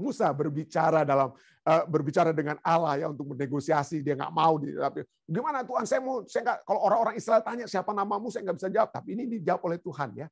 Musa berbicara dalam uh, berbicara dengan Allah ya untuk bernegosiasi dia nggak mau tapi gimana Tuhan saya mau saya nggak kalau orang-orang Israel tanya siapa namamu saya nggak bisa jawab tapi ini dijawab oleh Tuhan ya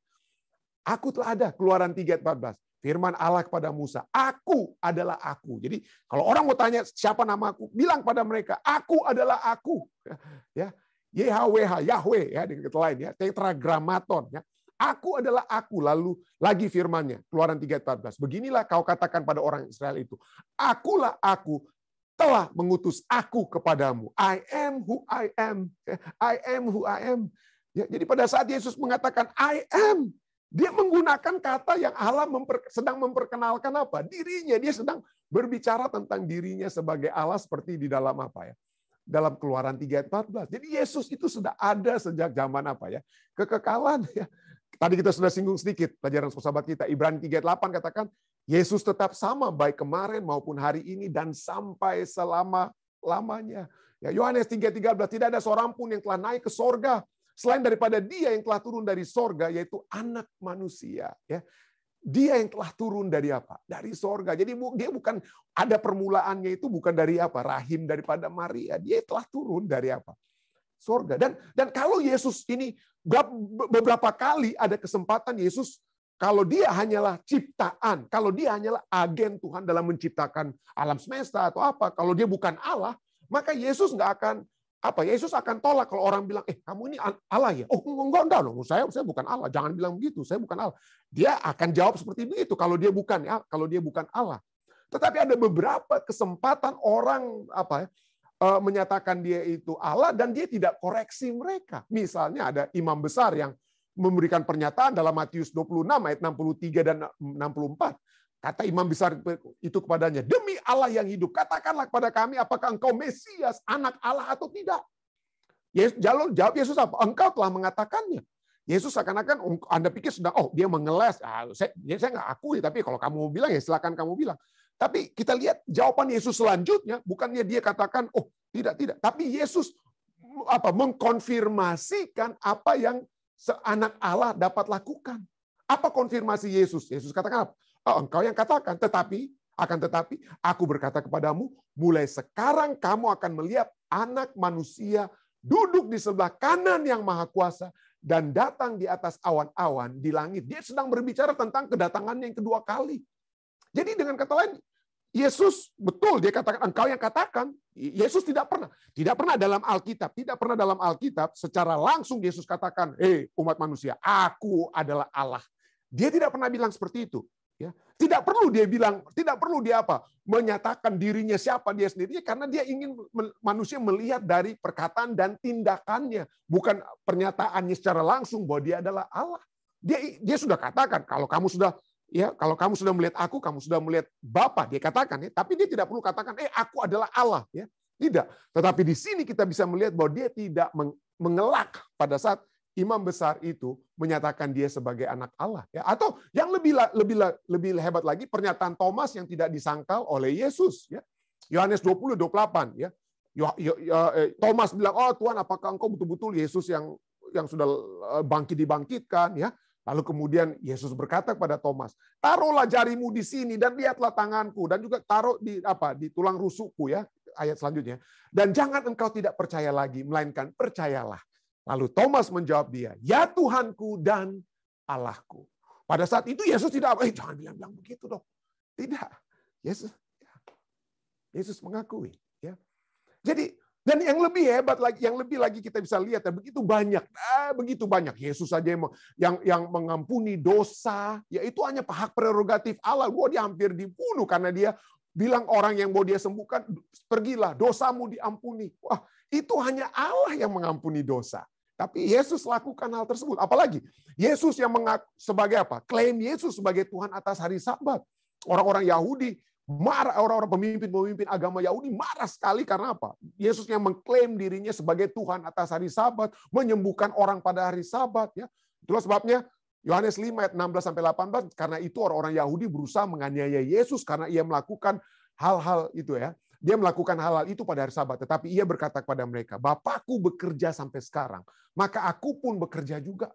aku telah ada keluaran 3 14 firman Allah kepada Musa aku adalah aku jadi kalau orang mau tanya siapa namaku bilang pada mereka aku adalah aku ya YHWH, Yahweh ya dengan kata lain ya, tetragrammaton ya. Aku adalah aku lalu lagi firmannya Keluaran 3:14. Beginilah kau katakan pada orang Israel itu, akulah aku telah mengutus aku kepadamu. I am who I am. Ya, I am who I am. Ya, jadi pada saat Yesus mengatakan I am, dia menggunakan kata yang Allah memper, sedang memperkenalkan apa? Dirinya. Dia sedang berbicara tentang dirinya sebagai Allah seperti di dalam apa ya? dalam keluaran 3 ayat 14. Jadi Yesus itu sudah ada sejak zaman apa ya? Kekekalan ya. Tadi kita sudah singgung sedikit pelajaran sahabat kita Ibrani 3 ayat 8 katakan Yesus tetap sama baik kemarin maupun hari ini dan sampai selama lamanya. Ya Yohanes 3:13 tidak ada seorang pun yang telah naik ke sorga selain daripada dia yang telah turun dari sorga yaitu anak manusia ya dia yang telah turun dari apa? Dari sorga. Jadi dia bukan ada permulaannya itu bukan dari apa? Rahim daripada Maria. Dia telah turun dari apa? Sorga. Dan dan kalau Yesus ini beberapa kali ada kesempatan Yesus kalau dia hanyalah ciptaan, kalau dia hanyalah agen Tuhan dalam menciptakan alam semesta atau apa, kalau dia bukan Allah, maka Yesus nggak akan apa Yesus akan tolak kalau orang bilang, eh kamu ini Allah ya? Oh enggak, enggak dong, saya saya bukan Allah. Jangan bilang begitu, saya bukan Allah. Dia akan jawab seperti itu kalau dia bukan ya, kalau dia bukan Allah. Tetapi ada beberapa kesempatan orang apa ya, eh, menyatakan dia itu Allah dan dia tidak koreksi mereka. Misalnya ada imam besar yang memberikan pernyataan dalam Matius 26 ayat 63 dan 64. Kata imam besar itu kepadanya, demi Allah yang hidup, katakanlah kepada kami apakah engkau Mesias, anak Allah atau tidak. Yesus, jawab Yesus apa? Engkau telah mengatakannya. Yesus seakan-akan Anda pikir sudah, oh dia mengeles. Ah, saya, ya, saya nggak akui, tapi kalau kamu mau bilang ya silakan kamu bilang. Tapi kita lihat jawaban Yesus selanjutnya, bukannya dia katakan, oh tidak, tidak. Tapi Yesus apa mengkonfirmasikan apa yang seanak Allah dapat lakukan. Apa konfirmasi Yesus? Yesus katakan apa? Ah, engkau yang katakan. Tetapi, akan tetapi, aku berkata kepadamu, mulai sekarang kamu akan melihat anak manusia duduk di sebelah kanan yang maha kuasa dan datang di atas awan-awan di langit. Dia sedang berbicara tentang kedatangannya yang kedua kali. Jadi dengan kata lain, Yesus betul dia katakan engkau yang katakan Yesus tidak pernah tidak pernah dalam Alkitab tidak pernah dalam Alkitab secara langsung Yesus katakan hei eh, umat manusia aku adalah Allah dia tidak pernah bilang seperti itu Ya. Tidak perlu dia bilang, tidak perlu dia apa menyatakan dirinya siapa dia sendiri, karena dia ingin manusia melihat dari perkataan dan tindakannya, bukan pernyataannya secara langsung bahwa dia adalah Allah. Dia dia sudah katakan kalau kamu sudah ya kalau kamu sudah melihat aku, kamu sudah melihat Bapa, dia katakan ya. Tapi dia tidak perlu katakan, eh aku adalah Allah ya. Tidak. Tetapi di sini kita bisa melihat bahwa dia tidak mengelak pada saat imam besar itu menyatakan dia sebagai anak Allah ya atau yang lebih lebih lebih hebat lagi pernyataan Thomas yang tidak disangkal oleh Yesus ya Yohanes 20 28 ya eh, Thomas bilang oh Tuhan apakah engkau betul-betul Yesus yang yang sudah eh, bangkit dibangkitkan ya lalu kemudian Yesus berkata kepada Thomas taruhlah jarimu di sini dan lihatlah tanganku dan juga taruh di apa di tulang rusukku ya ayat selanjutnya dan jangan engkau tidak percaya lagi melainkan percayalah Lalu Thomas menjawab dia, "Ya Tuhanku dan Allahku." Pada saat itu Yesus tidak, "Eh, jangan bilang-bilang begitu dong." Tidak. Yesus ya. Yesus mengakui, ya. Jadi dan yang lebih hebat lagi, yang lebih lagi kita bisa lihat ya begitu banyak, nah, begitu banyak Yesus saja yang, yang yang mengampuni dosa, yaitu hanya hak prerogatif Allah. Gua dia hampir dibunuh karena dia bilang orang yang mau dia sembuhkan, pergilah dosamu diampuni. Wah, itu hanya Allah yang mengampuni dosa. Tapi Yesus lakukan hal tersebut. Apalagi Yesus yang mengaku sebagai apa? Klaim Yesus sebagai Tuhan atas hari Sabat. Orang-orang Yahudi marah, orang-orang pemimpin-pemimpin agama Yahudi marah sekali karena apa? Yesus yang mengklaim dirinya sebagai Tuhan atas hari Sabat, menyembuhkan orang pada hari Sabat. Ya. Itulah sebabnya Yohanes 5 ayat 16 sampai 18 karena itu orang-orang Yahudi berusaha menganiaya Yesus karena ia melakukan hal-hal itu ya. Dia melakukan halal itu pada hari sabat, tetapi ia berkata kepada mereka, Bapakku bekerja sampai sekarang, maka aku pun bekerja juga.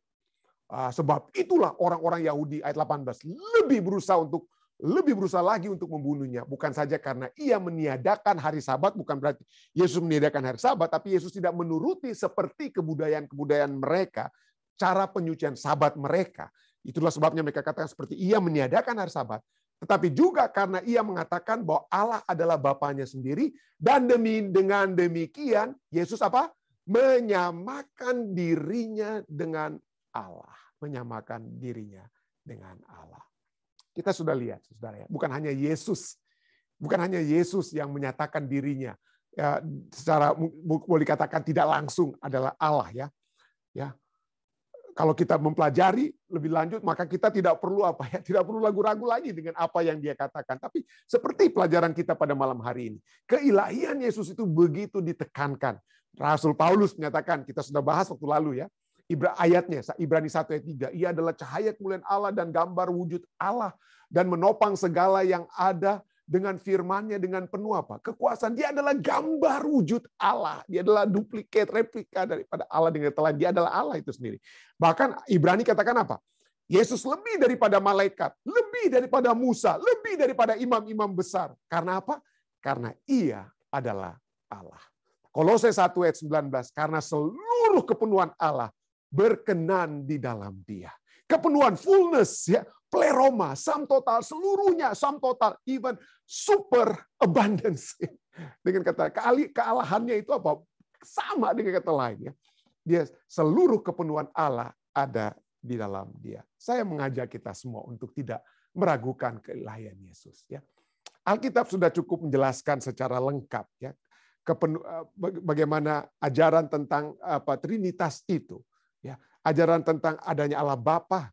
Ah, sebab itulah orang-orang Yahudi ayat 18 lebih berusaha untuk lebih berusaha lagi untuk membunuhnya. Bukan saja karena ia meniadakan hari sabat, bukan berarti Yesus meniadakan hari sabat, tapi Yesus tidak menuruti seperti kebudayaan-kebudayaan mereka, cara penyucian sabat mereka. Itulah sebabnya mereka katakan seperti ia meniadakan hari sabat, tetapi juga karena ia mengatakan bahwa Allah adalah Bapaknya sendiri. Dan demi dengan demikian, Yesus apa? Menyamakan dirinya dengan Allah. Menyamakan dirinya dengan Allah. Kita sudah lihat, saudara ya. Bukan hanya Yesus. Bukan hanya Yesus yang menyatakan dirinya. Ya, secara boleh dikatakan tidak langsung adalah Allah ya. Ya, kalau kita mempelajari lebih lanjut maka kita tidak perlu apa ya tidak perlu ragu-ragu lagi dengan apa yang dia katakan tapi seperti pelajaran kita pada malam hari ini keilahian Yesus itu begitu ditekankan Rasul Paulus menyatakan kita sudah bahas waktu lalu ya Ibra ayatnya Ibrani 1 ayat 3 ia adalah cahaya kemuliaan Allah dan gambar wujud Allah dan menopang segala yang ada dengan firmannya dengan penuh apa? Kekuasaan. Dia adalah gambar wujud Allah. Dia adalah duplikat, replika daripada Allah dengan telan, Dia adalah Allah itu sendiri. Bahkan Ibrani katakan apa? Yesus lebih daripada malaikat, lebih daripada Musa, lebih daripada imam-imam besar. Karena apa? Karena ia adalah Allah. Kolose 1 ayat 19, karena seluruh kepenuhan Allah berkenan di dalam dia. Kepenuhan fullness ya, pleroma, sum total, seluruhnya, sum total, even super abundance. Dengan kata kealih kealahannya itu apa? Sama dengan kata lainnya, Dia seluruh kepenuhan Allah ada di dalam dia. Saya mengajak kita semua untuk tidak meragukan keilahian Yesus ya. Alkitab sudah cukup menjelaskan secara lengkap ya kepenu, eh, bagaimana ajaran tentang apa Trinitas itu ya ajaran tentang adanya Allah Bapa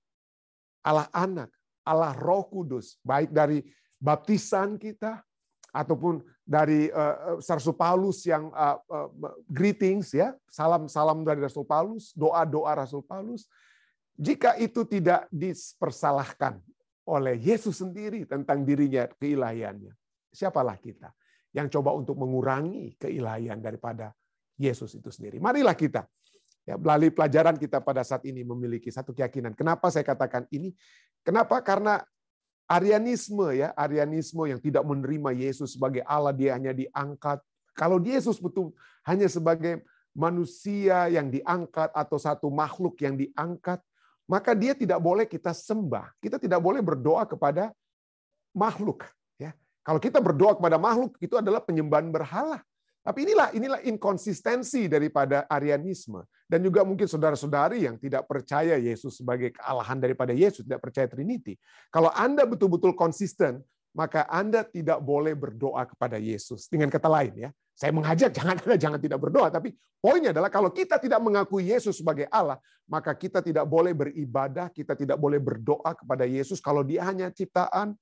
Allah Anak, Allah Roh Kudus, baik dari baptisan kita ataupun dari uh, eh, eh, Rasul Paulus yang uh, uh, greetings ya, salam-salam dari Rasul Paulus, doa-doa Rasul Paulus. Jika itu tidak dipersalahkan oleh Yesus sendiri tentang dirinya keilahiannya, siapalah kita yang coba untuk mengurangi keilahian daripada Yesus itu sendiri. Marilah kita Ya, melalui pelajaran kita pada saat ini memiliki satu keyakinan. Kenapa saya katakan ini? Kenapa? Karena Arianisme ya, Arianisme yang tidak menerima Yesus sebagai Allah, dia hanya diangkat. Kalau Yesus betul hanya sebagai manusia yang diangkat atau satu makhluk yang diangkat, maka dia tidak boleh kita sembah. Kita tidak boleh berdoa kepada makhluk. Ya, kalau kita berdoa kepada makhluk itu adalah penyembahan berhala. Tapi inilah inilah inkonsistensi daripada Arianisme dan juga mungkin saudara-saudari yang tidak percaya Yesus sebagai kealahan daripada Yesus, tidak percaya Trinity. Kalau Anda betul-betul konsisten, maka Anda tidak boleh berdoa kepada Yesus. Dengan kata lain ya, saya mengajak jangan Anda jangan tidak berdoa, tapi poinnya adalah kalau kita tidak mengakui Yesus sebagai Allah, maka kita tidak boleh beribadah, kita tidak boleh berdoa kepada Yesus kalau dia hanya ciptaan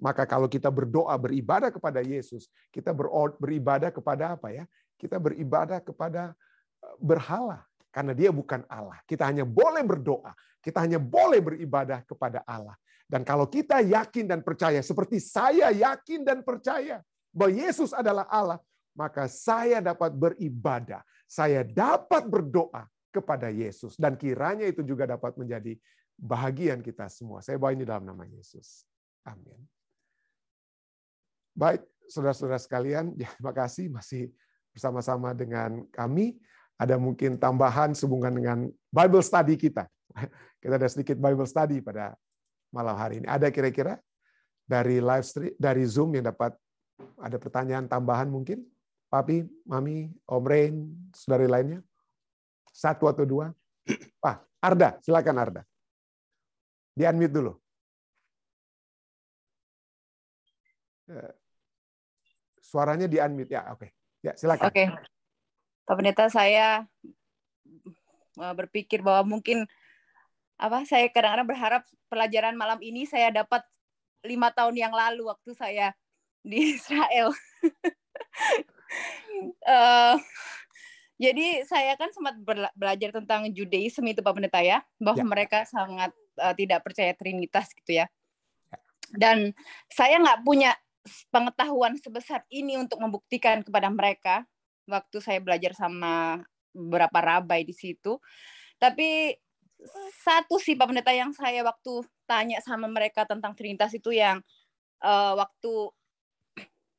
maka kalau kita berdoa beribadah kepada Yesus, kita beribadah kepada apa ya? Kita beribadah kepada eh, berhala karena dia bukan Allah. Kita hanya boleh berdoa, kita hanya boleh beribadah kepada Allah. Dan kalau kita yakin dan percaya seperti saya yakin dan percaya bahwa Yesus adalah Allah, maka saya dapat beribadah, saya dapat berdoa kepada Yesus dan kiranya itu juga dapat menjadi bahagian kita semua. Saya bawa ini dalam nama Yesus. Amin. Baik, saudara-saudara sekalian, ya, terima kasih masih bersama-sama dengan kami. Ada mungkin tambahan sehubungan dengan Bible study kita. Kita ada sedikit Bible study pada malam hari ini. Ada kira-kira dari live stream, dari Zoom yang dapat ada pertanyaan tambahan mungkin? Papi, Mami, Om Rain, saudari lainnya? Satu atau dua? Pak, ah, Arda, silakan Arda. Di-unmute dulu. Eh, Suaranya di unmute ya. Oke. Okay. Ya, silakan. Oke. Okay. Pak Pendeta saya eh, berpikir bahwa mungkin apa saya kadang-kadang berharap pelajaran malam ini saya dapat lima tahun yang lalu waktu saya di Israel. uh, jadi saya kan sempat belajar tentang Judaism itu Pak Pendeta ya, bahwa ya. mereka sangat uh, tidak percaya Trinitas gitu ya. ya. Dan saya nggak punya pengetahuan sebesar ini untuk membuktikan kepada mereka waktu saya belajar sama beberapa rabai di situ. Tapi satu sih Pak Pendeta yang saya waktu tanya sama mereka tentang Trinitas itu yang uh, waktu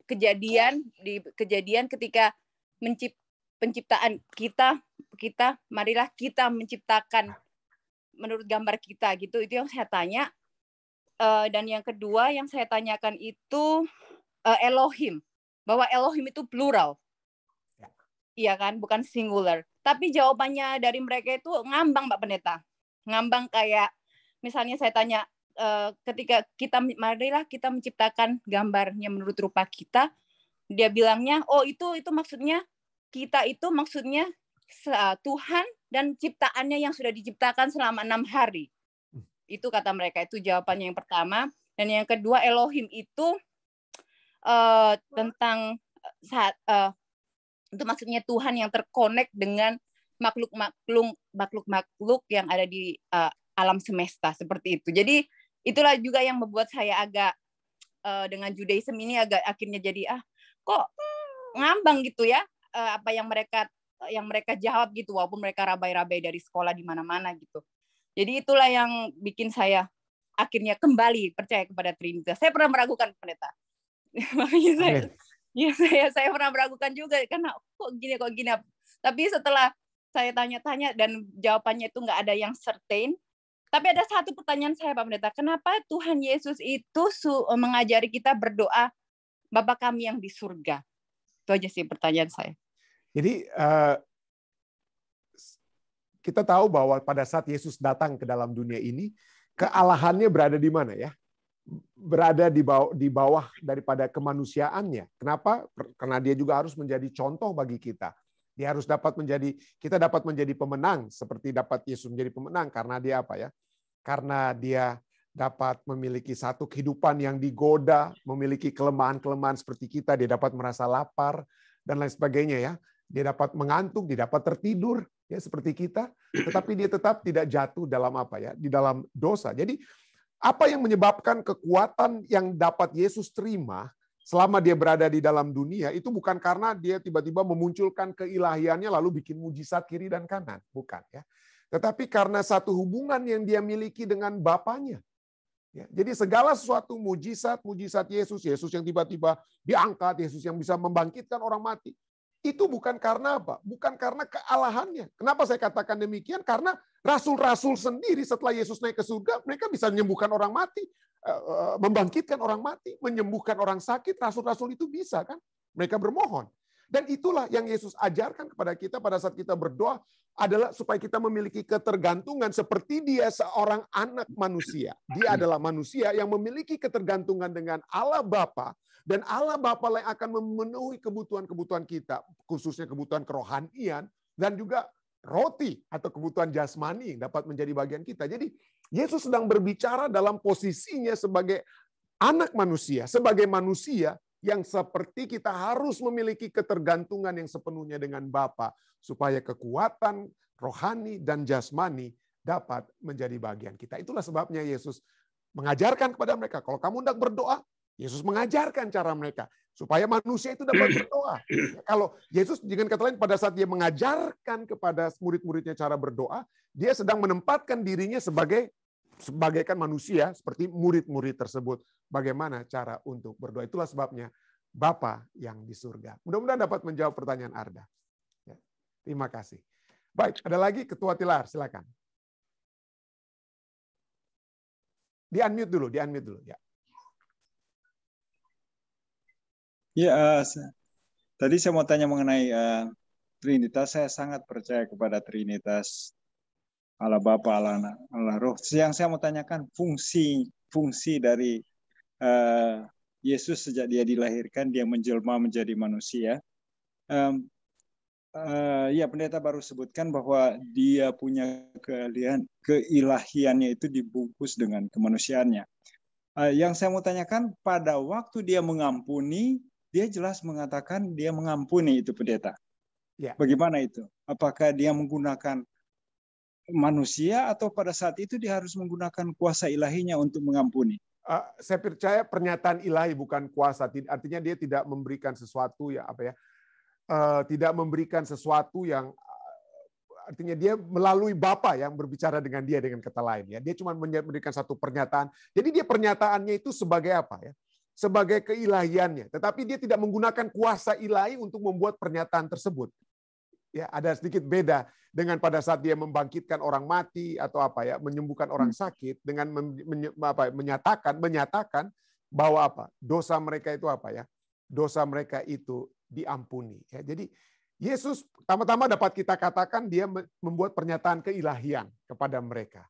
kejadian di kejadian ketika mencipt penciptaan kita kita marilah kita menciptakan menurut gambar kita gitu itu yang saya tanya uh, dan yang kedua yang saya tanyakan itu uh, Elohim bahwa Elohim itu plural ya. iya kan bukan singular tapi jawabannya dari mereka itu ngambang mbak pendeta ngambang kayak misalnya saya tanya uh, ketika kita marilah kita menciptakan gambarnya menurut rupa kita dia bilangnya oh itu itu maksudnya kita itu maksudnya Tuhan dan ciptaannya yang sudah diciptakan selama enam hari itu kata mereka itu jawabannya yang pertama. Dan yang kedua Elohim itu uh, tentang saat uh, itu maksudnya Tuhan yang terkonek dengan makhluk-makhluk makhluk-makhluk yang ada di uh, alam semesta seperti itu. Jadi itulah juga yang membuat saya agak uh, dengan Judaism ini agak akhirnya jadi ah kok ngambang gitu ya uh, apa yang mereka yang mereka jawab gitu walaupun mereka rabai-rabai dari sekolah di mana-mana gitu. Jadi itulah yang bikin saya akhirnya kembali percaya kepada Trinitas. Saya pernah meragukan pendeta. Makanya saya, iya, saya saya pernah meragukan juga karena kok gini kok gini. Tapi setelah saya tanya-tanya dan jawabannya itu nggak ada yang certain. Tapi ada satu pertanyaan saya Pak Pendeta, kenapa Tuhan Yesus itu eh, mengajari kita berdoa Bapa kami yang di surga? Itu aja sih pertanyaan saya. Jadi uh, kita tahu bahwa pada saat Yesus datang ke dalam dunia ini, kealahannya berada di mana ya? Berada di bawah, di bawah daripada kemanusiaannya. Kenapa? Karena dia juga harus menjadi contoh bagi kita. Dia harus dapat menjadi kita dapat menjadi pemenang seperti dapat Yesus menjadi pemenang karena dia apa ya? Karena dia dapat memiliki satu kehidupan yang digoda, memiliki kelemahan-kelemahan seperti kita, dia dapat merasa lapar dan lain sebagainya ya. Dia dapat mengantuk, dia dapat tertidur, ya seperti kita, tetapi dia tetap tidak jatuh dalam apa ya, di dalam dosa. Jadi apa yang menyebabkan kekuatan yang dapat Yesus terima selama dia berada di dalam dunia itu bukan karena dia tiba-tiba memunculkan keilahiannya lalu bikin mujizat kiri dan kanan, bukan ya. Tetapi karena satu hubungan yang dia miliki dengan Bapaknya. Ya, jadi segala sesuatu mujizat, mujizat Yesus, Yesus yang tiba-tiba diangkat, Yesus yang bisa membangkitkan orang mati, itu bukan karena apa? Bukan karena kealahannya. Kenapa saya katakan demikian? Karena rasul-rasul sendiri setelah Yesus naik ke surga, mereka bisa menyembuhkan orang mati, eh, eh, membangkitkan orang mati, menyembuhkan orang sakit. Rasul-rasul itu bisa kan? Mereka bermohon. Dan itulah yang Yesus ajarkan kepada kita pada saat kita berdoa adalah supaya kita memiliki ketergantungan seperti dia seorang anak manusia. Dia adalah manusia yang memiliki ketergantungan dengan Allah Bapa dan Allah Bapa yang akan memenuhi kebutuhan-kebutuhan kita, khususnya kebutuhan kerohanian dan juga roti atau kebutuhan jasmani yang dapat menjadi bagian kita. Jadi Yesus sedang berbicara dalam posisinya sebagai anak manusia, sebagai manusia yang seperti kita harus memiliki ketergantungan yang sepenuhnya dengan Bapa supaya kekuatan rohani dan jasmani dapat menjadi bagian kita. Itulah sebabnya Yesus mengajarkan kepada mereka, kalau kamu hendak berdoa, Yesus mengajarkan cara mereka supaya manusia itu dapat berdoa. kalau Yesus dengan kata lain pada saat dia mengajarkan kepada murid-muridnya cara berdoa, dia sedang menempatkan dirinya sebagai sebagai kan manusia seperti murid-murid tersebut. Bagaimana cara untuk berdoa? Itulah sebabnya Bapa yang di surga. Mudah-mudahan dapat menjawab pertanyaan Arda. Ya, terima kasih. Baik, ada lagi Ketua Tilar, silakan. Di unmute dulu, di unmute dulu ya. Ya, uh, tadi saya mau tanya mengenai uh, Trinitas. Saya sangat percaya kepada Trinitas ala bapak ala Anak, ala Roh. Yang saya mau tanyakan fungsi fungsi dari uh, Yesus sejak dia dilahirkan, dia menjelma menjadi manusia. Um, uh, ya, pendeta baru sebutkan bahwa dia punya keahlian, keilahiannya itu dibungkus dengan kemanusiaannya. Uh, yang saya mau tanyakan, pada waktu dia mengampuni, dia jelas mengatakan dia mengampuni itu pendeta. Ya. Bagaimana itu? Apakah dia menggunakan manusia atau pada saat itu dia harus menggunakan kuasa ilahinya untuk mengampuni? Uh, saya percaya pernyataan ilahi bukan kuasa. Artinya dia tidak memberikan sesuatu ya apa ya? Uh, tidak memberikan sesuatu yang ah, artinya dia melalui Bapa yang berbicara dengan dia dengan kata lain ya. Dia cuma memberikan satu pernyataan. Jadi dia pernyataannya itu sebagai apa ya? sebagai keilahiannya, tetapi dia tidak menggunakan kuasa ilahi untuk membuat pernyataan tersebut. Ya, ada sedikit beda dengan pada saat dia membangkitkan orang mati atau apa ya, menyembuhkan orang hmm. sakit dengan menyatakan menyatakan bahwa apa? Dosa mereka itu apa ya? Dosa mereka itu diampuni. Ya, jadi Yesus pertama-tama dapat kita katakan dia membuat pernyataan keilahian kepada mereka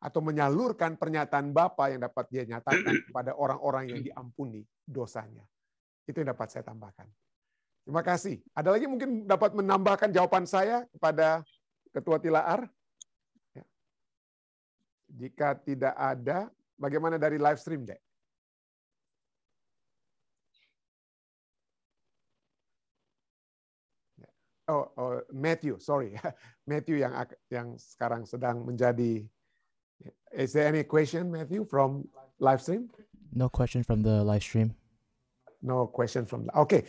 atau menyalurkan pernyataan Bapa yang dapat dia nyatakan kepada orang-orang yang hmm. diampuni dosanya. Itu yang dapat saya tambahkan. Terima kasih. Ada lagi mungkin dapat menambahkan jawaban saya kepada Ketua Tilaar? Ya. Jika tidak ada, bagaimana dari live stream, Dek? Ya. Oh, oh Matthew, sorry, Matthew yang yang sekarang sedang menjadi Is there any question, Matthew, from live stream? No question from the live stream. No question from. Oke, okay.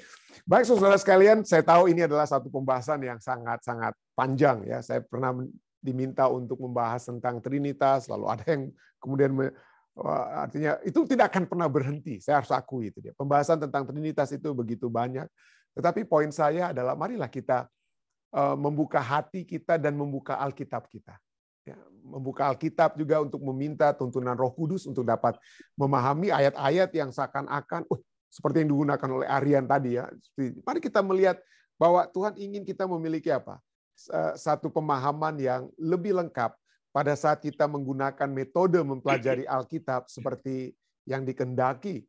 baik saudara sekalian, saya tahu ini adalah satu pembahasan yang sangat-sangat panjang ya. Saya pernah diminta untuk membahas tentang Trinitas, lalu ada yang kemudian me, artinya itu tidak akan pernah berhenti. Saya harus akui itu dia. Pembahasan tentang Trinitas itu begitu banyak. Tetapi poin saya adalah marilah kita eh, membuka hati kita dan membuka Alkitab kita ya, membuka Alkitab juga untuk meminta tuntunan Roh Kudus untuk dapat memahami ayat-ayat yang seakan-akan uh, seperti yang digunakan oleh Aryan tadi ya. Mari kita melihat bahwa Tuhan ingin kita memiliki apa? Eh, satu pemahaman yang lebih lengkap pada saat kita menggunakan metode mempelajari Alkitab seperti yang dikendaki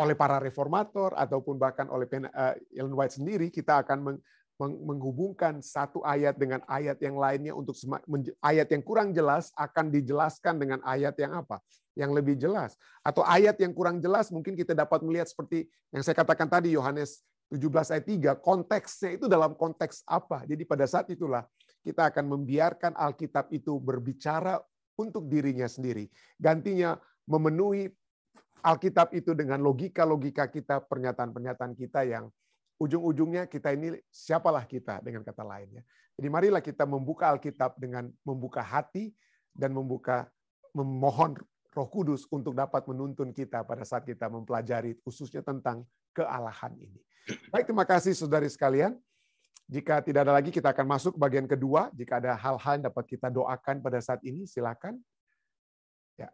oleh para reformator ataupun bahkan oleh eh, Ellen White sendiri kita akan menghubungkan satu ayat dengan ayat yang lainnya untuk ayat yang kurang jelas akan dijelaskan dengan ayat yang apa? Yang lebih jelas. Atau ayat yang kurang jelas mungkin kita dapat melihat seperti yang saya katakan tadi Yohanes 17 ayat 3, konteksnya itu dalam konteks apa? Jadi pada saat itulah kita akan membiarkan Alkitab itu berbicara untuk dirinya sendiri. Gantinya memenuhi Alkitab itu dengan logika-logika kita, pernyataan-pernyataan kita yang ujung-ujungnya kita ini siapalah kita dengan kata lain ya. Jadi marilah kita membuka Alkitab dengan membuka hati dan membuka memohon Roh Kudus untuk dapat menuntun kita pada saat kita mempelajari khususnya tentang kealahan ini. Baik, terima kasih saudari sekalian. Jika tidak ada lagi, kita akan masuk ke bagian kedua. Jika ada hal-hal yang dapat kita doakan pada saat ini, silakan. Ya.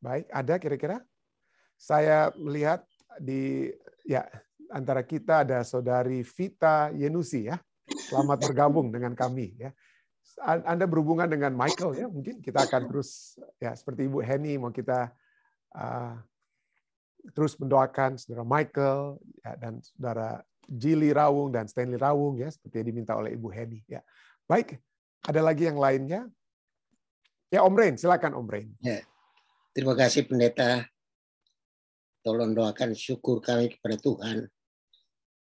Baik, ada kira-kira? Saya melihat di ya antara kita ada saudari Vita Yenusi ya. Selamat bergabung dengan kami ya. Anda berhubungan dengan Michael ya, mungkin kita akan terus ya seperti Ibu Henny mau kita uh, terus mendoakan saudara Michael ya, dan saudara Jili Rawung dan Stanley Rawung ya seperti yang diminta oleh Ibu Henny ya. Baik, ada lagi yang lainnya? Ya Om Rain, silakan Om Rain. Yeah. Terima kasih pendeta. Tolong doakan syukur kami kepada Tuhan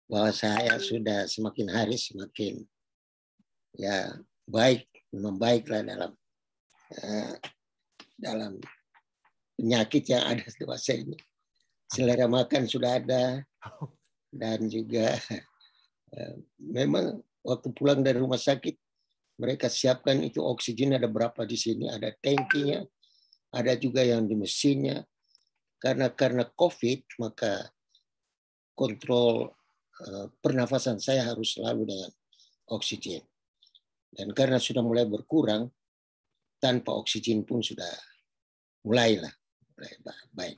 bahwa saya sudah semakin hari semakin ya baik membaiklah dalam uh, dalam penyakit yang ada di dewasa ini. Selera makan sudah ada dan juga uh, memang waktu pulang dari rumah sakit mereka siapkan itu oksigen ada berapa di sini ada tankinya ada juga yang di mesinnya. Karena karena COVID maka kontrol uh, pernafasan saya harus selalu dengan oksigen. Dan karena sudah mulai berkurang, tanpa oksigen pun sudah mulailah mulai baik.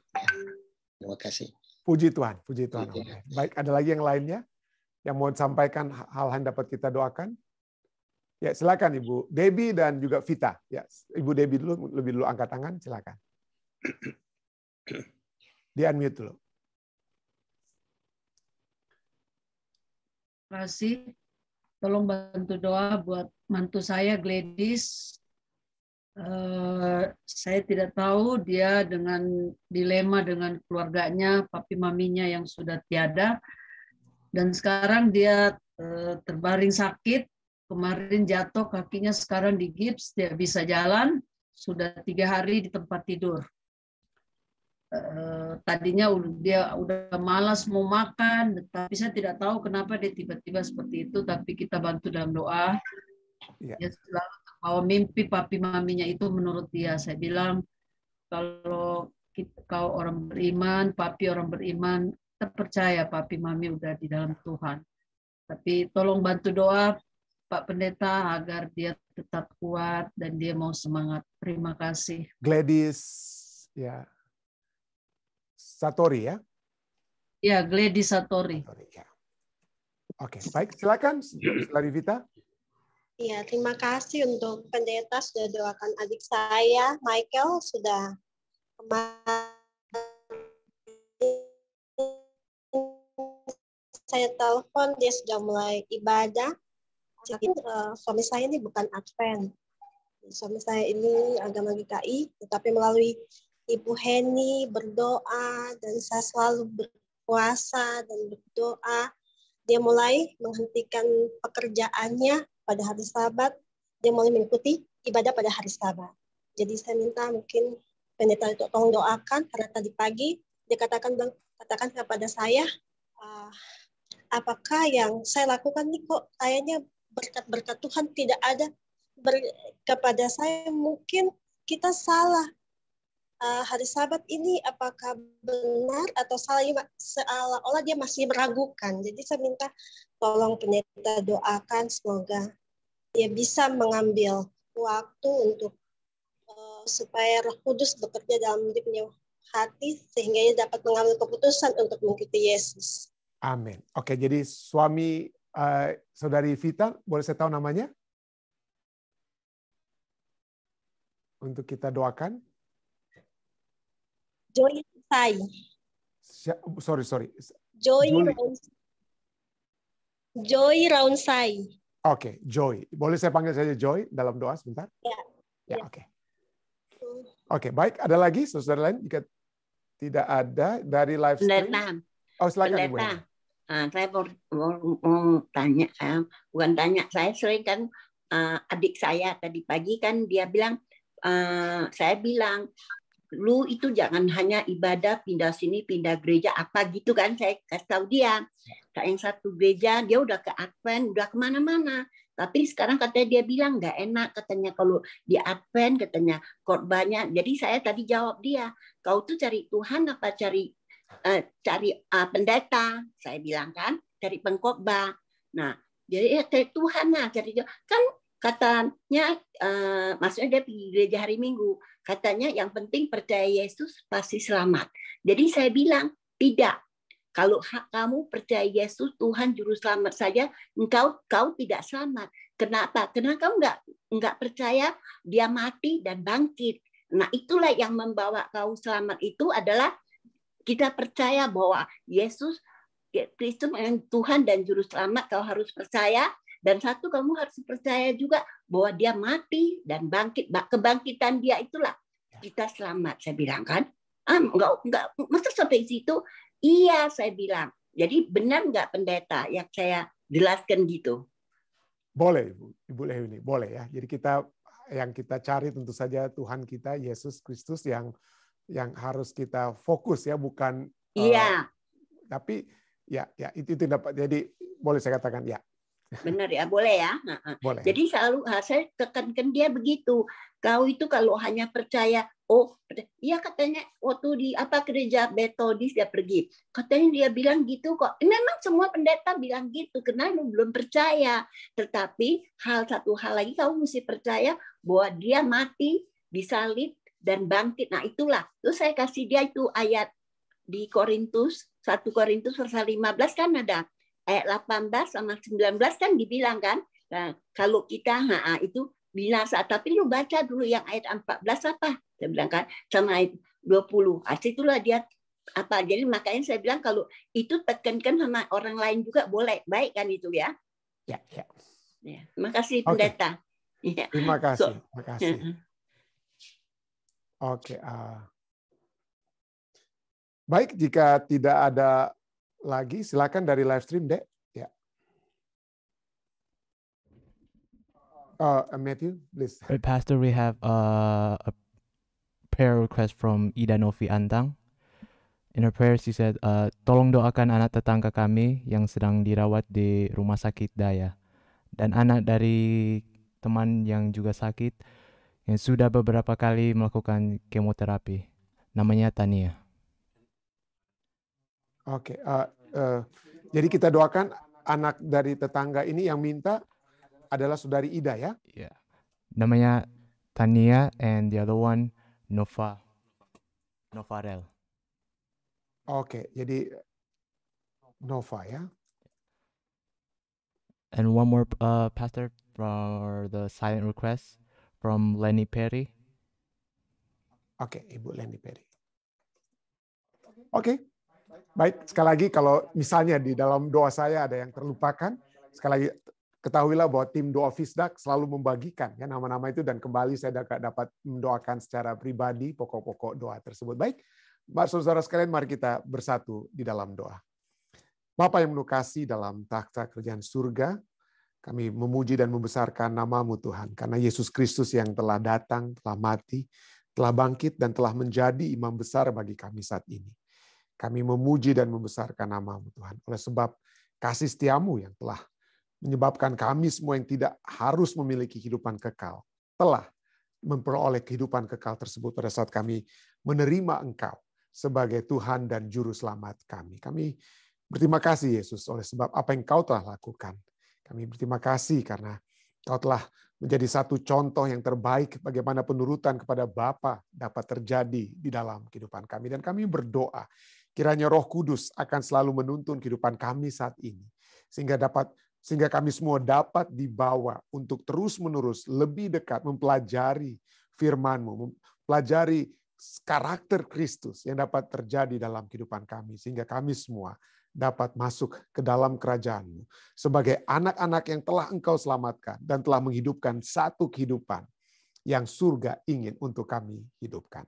Terima kasih. Puji Tuhan, puji Tuhan. Baik, ada lagi yang lainnya yang mau sampaikan hal-hal yang dapat kita doakan? Ya, silakan Ibu Debi dan juga Vita. Ya, Ibu Debi dulu lebih dulu angkat tangan, silakan. Di unmute dulu. Terima kasih. Tolong bantu doa buat mantu saya Gladys. Eh, saya tidak tahu dia dengan dilema dengan keluarganya, papi maminya yang sudah tiada, dan sekarang dia eh, terbaring sakit kemarin jatuh kakinya sekarang di gips dia bisa jalan sudah tiga hari di tempat tidur eh, tadinya dia udah malas mau makan tapi saya tidak tahu kenapa dia tiba-tiba seperti itu tapi kita bantu dalam doa ya. dia selalu bahwa mimpi papi maminya itu menurut dia saya bilang kalau kita, kau orang beriman papi orang beriman terpercaya papi mami udah di dalam Tuhan tapi tolong bantu doa Pak Pendeta agar dia tetap kuat dan dia mau semangat. Terima kasih. Gladys, ya. Satori ya? Ya, Gladys Satori. Satori ya. Oke, baik. Silakan, Larivita. Vita. Iya, terima kasih untuk pendeta sudah doakan adik saya, Michael, sudah kemarin saya telepon, dia sudah mulai ibadah yakin uh, eh, suami saya ini bukan Advent. Suami saya ini agama GKI, tetapi melalui Ibu Heni berdoa dan saya selalu berpuasa dan berdoa. Dia mulai menghentikan pekerjaannya pada hari Sabat. Dia mulai mengikuti ibadah pada hari Sabat. Jadi saya minta mungkin pendeta itu tolong doakan karena tadi pagi dia katakan katakan kepada saya ah, apakah yang saya lakukan nih kok kayaknya berkat-berkat Tuhan tidak ada ber, kepada saya mungkin kita salah uh, hari Sabat ini apakah benar atau salah seolah-olah dia masih meragukan jadi saya minta tolong pendeta doakan semoga dia bisa mengambil waktu untuk uh, supaya Roh Kudus bekerja dalam hidupnya hati sehingga dia dapat mengambil keputusan untuk mengikuti Yesus. Amin. Oke, jadi suami Eh, saudari Vita, boleh saya tahu namanya? Untuk kita doakan. Joy Sai. Sorry, sorry. Joy Joy Raunsai. Oke, okay, Joy. Boleh saya panggil saja Joy dalam doa sebentar? Ya. Yeah, ya. oke. Okay. Hmm. Oke, okay, baik. Ada lagi saudara lain jika tidak ada dari live stream? Benar. Oh, silakan Ibu. Ah, saya mau, mau, mau tanya, saya, bukan tanya, saya sering kan uh, adik saya tadi pagi kan dia bilang, uh, saya bilang, lu itu jangan hanya ibadah pindah sini pindah gereja apa gitu kan saya kasih tahu dia nah, yang satu gereja dia udah ke Advent udah kemana-mana tapi sekarang katanya dia bilang nggak enak katanya kalau di Advent katanya korbannya jadi saya tadi jawab dia kau tuh cari Tuhan apa cari eh, cari eh, pendeta, saya bilang kan, dari pengkoba, Nah, jadi ya cari Tuhan lah, cari kan katanya eh, maksudnya dia di gereja hari Minggu, katanya yang penting percaya Yesus pasti selamat. Jadi saya bilang tidak. Kalau kamu percaya Yesus Tuhan juru selamat saja, engkau kau tidak selamat. Kenapa? Karena kamu nggak nggak percaya dia mati dan bangkit. Nah itulah yang membawa kau selamat itu adalah kita percaya bahwa Yesus ya, Kristus yang Tuhan dan Juru Selamat kau harus percaya dan satu kamu harus percaya juga bahwa dia mati dan bangkit kebangkitan dia itulah ya. kita selamat saya bilang kan ah enggak nggak masa sampai situ iya saya bilang jadi benar nggak pendeta yang saya jelaskan gitu boleh ibu ibu ini boleh ya jadi kita yang kita cari tentu saja Tuhan kita Yesus Kristus yang yang harus kita fokus ya bukan iya uh, tapi ya ya itu itu dapat jadi boleh saya katakan ya Benar ya, boleh ya. Boleh. Jadi selalu saya tekankan dia begitu. Kau itu kalau hanya percaya, oh, iya katanya waktu di apa gereja Metodis dia pergi. Katanya dia bilang gitu kok. Memang semua pendeta bilang gitu, karena lu belum percaya. Tetapi hal satu hal lagi kau mesti percaya bahwa dia mati disalib dan bangkit. Nah, itulah. Terus saya kasih dia itu ayat di Korintus, 1 Korintus pasal 15 kan ada ayat 18 sama 19 kan dibilang kan. Nah, kalau kita ha, itu binasa, tapi lu baca dulu yang ayat 14 apa? Saya bilang kan sama ayat 20. asli itulah dia apa jadi makanya saya bilang kalau itu tekankan sama orang lain juga boleh baik kan itu ya ya ya, ya. terima kasih pendeta okay. ya. terima kasih so, terima kasih ya. Oke. Okay, uh. Baik, jika tidak ada lagi, silakan dari live stream, Dek. Ya. Uh, Matthew, please. Hey, Pastor, we have a, uh, a prayer request from Ida Novi Antang. In her prayer, she said, uh, tolong doakan anak tetangga kami yang sedang dirawat di rumah sakit daya. Dan anak dari teman yang juga sakit, yang sudah beberapa kali melakukan kemoterapi. Namanya Tania. Oke, okay, uh, eh, uh, eh, jadi kita doakan anak dari tetangga ini yang minta adalah saudari Ida ya? Iya. Yeah. Namanya Tania and the other one Nova. Novarel. Oke, okay, jadi Nova ya. And one more uh, pastor for the silent request from Lenny Perry. Oke, okay, Ibu Lenny Perry. Oke, okay. baik. Sekali lagi kalau misalnya di dalam doa saya ada yang terlupakan, sekali lagi ketahuilah bahwa tim doa Fisdak selalu membagikan ya nama-nama itu dan kembali saya dapat mendoakan secara pribadi pokok-pokok doa tersebut. Baik, Mbak saudara sekalian mari kita bersatu di dalam doa. Bapak yang menukasi dalam takhta kerjaan surga, kami memuji dan membesarkan namamu Tuhan, karena Yesus Kristus yang telah datang, telah mati, telah bangkit, dan telah menjadi imam besar bagi kami saat ini. Kami memuji dan membesarkan namamu Tuhan, oleh sebab kasih setiamu yang telah menyebabkan kami semua yang tidak harus memiliki kehidupan kekal, telah memperoleh kehidupan kekal tersebut pada saat kami menerima engkau sebagai Tuhan dan Juru Selamat kami. Kami berterima kasih Yesus oleh sebab apa yang kau telah lakukan. Kami berterima kasih karena Kau telah menjadi satu contoh yang terbaik bagaimana penurutan kepada Bapa dapat terjadi di dalam kehidupan kami. Dan kami berdoa, kiranya roh kudus akan selalu menuntun kehidupan kami saat ini. Sehingga dapat sehingga kami semua dapat dibawa untuk terus-menerus lebih dekat mempelajari firman-Mu, mempelajari karakter Kristus yang dapat terjadi dalam kehidupan kami sehingga kami semua dapat masuk ke dalam kerajaanmu sebagai anak-anak yang telah engkau selamatkan dan telah menghidupkan satu kehidupan yang surga ingin untuk kami hidupkan.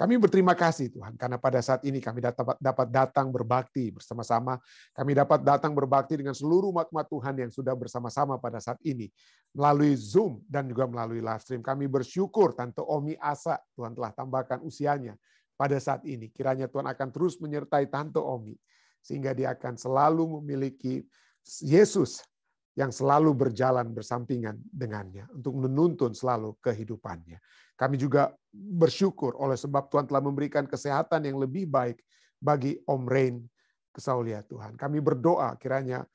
Kami berterima kasih Tuhan karena pada saat ini kami dapat datang berbakti bersama-sama. Kami dapat datang berbakti dengan seluruh umat Tuhan yang sudah bersama-sama pada saat ini. Melalui Zoom dan juga melalui live stream. Kami bersyukur Tante Omi Asa Tuhan telah tambahkan usianya pada saat ini. Kiranya Tuhan akan terus menyertai Tante Omi sehingga dia akan selalu memiliki Yesus yang selalu berjalan bersampingan dengannya untuk menuntun selalu kehidupannya. Kami juga bersyukur oleh sebab Tuhan telah memberikan kesehatan yang lebih baik bagi Om Rain kesaulia Tuhan. Kami berdoa kiranya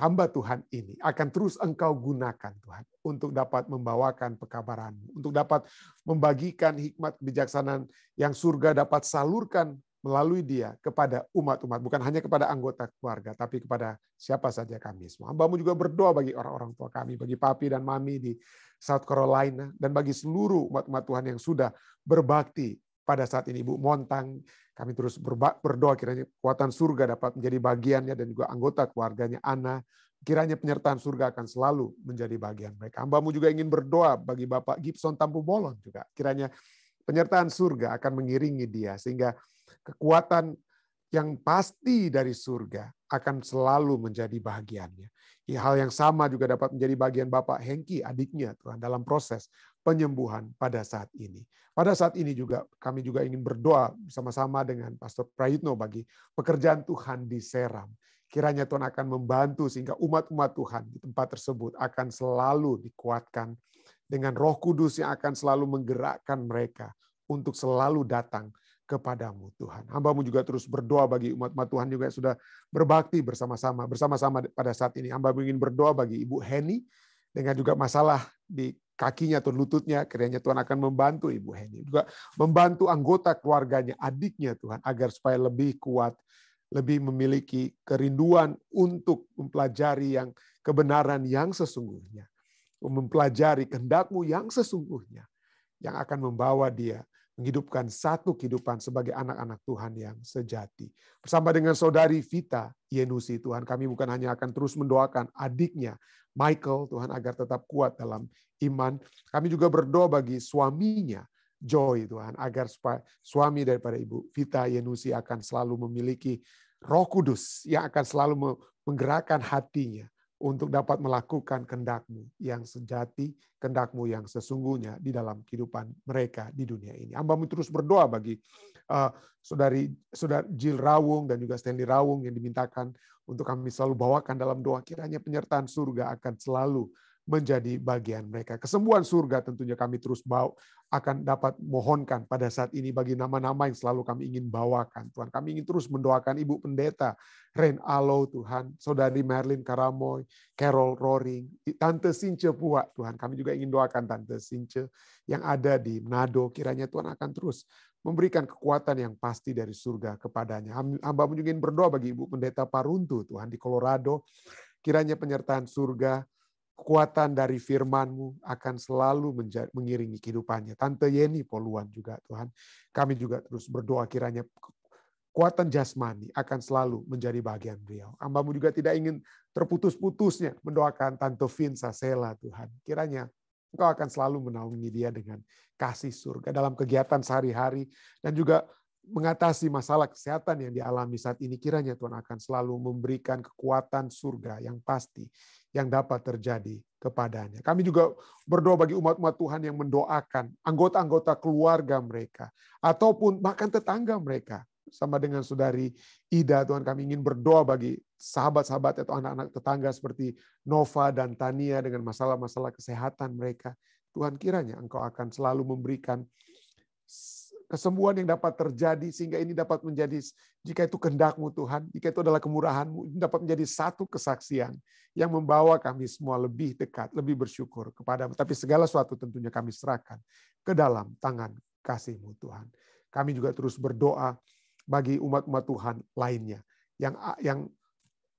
hamba Tuhan ini akan terus engkau gunakan Tuhan untuk dapat membawakan pekabaranmu, untuk dapat membagikan hikmat kebijaksanaan yang surga dapat salurkan melalui dia kepada umat-umat, bukan hanya kepada anggota keluarga, tapi kepada siapa saja kami semua. Hambamu juga berdoa bagi orang-orang tua kami, bagi papi dan mami di South Carolina, dan bagi seluruh umat-umat Tuhan yang sudah berbakti pada saat ini. Ibu Montang, kami terus berdoa kiranya kekuatan surga dapat menjadi bagiannya dan juga anggota keluarganya, Ana, kiranya penyertaan surga akan selalu menjadi bagian mereka. Hambamu juga ingin berdoa bagi Bapak Gibson Tampu Bolon juga. Kiranya penyertaan surga akan mengiringi dia sehingga kekuatan yang pasti dari surga akan selalu menjadi bagiannya. Ya, hal yang sama juga dapat menjadi bagian Bapak Hengki, adiknya Tuhan, dalam proses penyembuhan pada saat ini. Pada saat ini juga kami juga ingin berdoa sama-sama dengan Pastor Prayitno bagi pekerjaan Tuhan di Seram. Kiranya Tuhan akan membantu sehingga umat-umat Tuhan di tempat tersebut akan selalu dikuatkan dengan roh kudus yang akan selalu menggerakkan mereka untuk selalu datang kepadamu Tuhan. Hambamu juga terus berdoa bagi umat-umat Tuhan juga sudah berbakti bersama-sama, bersama-sama pada saat ini. hamba ingin berdoa bagi Ibu Heni dengan juga masalah di kakinya atau lututnya, kiranya Tuhan akan membantu Ibu Heni. Juga membantu anggota keluarganya, adiknya Tuhan, agar supaya lebih kuat, lebih memiliki kerinduan untuk mempelajari yang kebenaran yang sesungguhnya. Mempelajari kehendakmu yang sesungguhnya, yang akan membawa dia menghidupkan satu kehidupan sebagai anak-anak Tuhan yang sejati. Bersama dengan saudari Vita Yenusi, Tuhan kami bukan hanya akan terus mendoakan adiknya, Michael, Tuhan agar tetap kuat dalam iman. Kami juga berdoa bagi suaminya, Joy, Tuhan, agar suami daripada Ibu Vita Yenusi akan selalu memiliki roh kudus yang akan selalu menggerakkan hatinya untuk dapat melakukan kendakmu yang sejati, kendakmu yang sesungguhnya di dalam kehidupan mereka di dunia ini. mu terus berdoa bagi uh, saudari saudara Jill Rawung dan juga Stanley Rawung yang dimintakan untuk kami selalu bawakan dalam doa kiranya penyertaan surga akan selalu menjadi bagian mereka. Kesembuhan surga tentunya kami terus bawa, akan dapat mohonkan pada saat ini bagi nama-nama yang selalu kami ingin bawakan. Tuhan, kami ingin terus mendoakan Ibu Pendeta, Ren Alo, Tuhan, Saudari Merlin Karamoy, Carol Roring, Tante Since Pua, Tuhan. Kami juga ingin doakan Tante sinche yang ada di nado Kiranya Tuhan akan terus memberikan kekuatan yang pasti dari surga kepadanya. Hamba ingin berdoa bagi Ibu Pendeta Paruntu, Tuhan, di Colorado. Kiranya penyertaan surga kekuatan dari firman-Mu akan selalu mengiringi kehidupannya. Tante Yeni Poluan juga Tuhan, kami juga terus berdoa kiranya kekuatan jasmani akan selalu menjadi bagian beliau. Ambamu juga tidak ingin terputus-putusnya mendoakan Tante Vinsa Sela Tuhan. Kiranya Engkau akan selalu menaungi dia dengan kasih surga dalam kegiatan sehari-hari dan juga mengatasi masalah kesehatan yang dialami saat ini, kiranya Tuhan akan selalu memberikan kekuatan surga yang pasti yang dapat terjadi kepadanya. Kami juga berdoa bagi umat-umat Tuhan yang mendoakan anggota-anggota keluarga mereka ataupun bahkan tetangga mereka sama dengan saudari Ida Tuhan kami ingin berdoa bagi sahabat-sahabat atau anak-anak tetangga seperti Nova dan Tania dengan masalah-masalah kesehatan mereka. Tuhan kiranya Engkau akan selalu memberikan kesembuhan yang dapat terjadi sehingga ini dapat menjadi jika itu kehendakmu Tuhan, jika itu adalah kemurahanmu, ini dapat menjadi satu kesaksian yang membawa kami semua lebih dekat, lebih bersyukur kepadamu. Tapi segala sesuatu tentunya kami serahkan ke dalam tangan kasihmu Tuhan. Kami juga terus berdoa bagi umat-umat Tuhan lainnya yang yang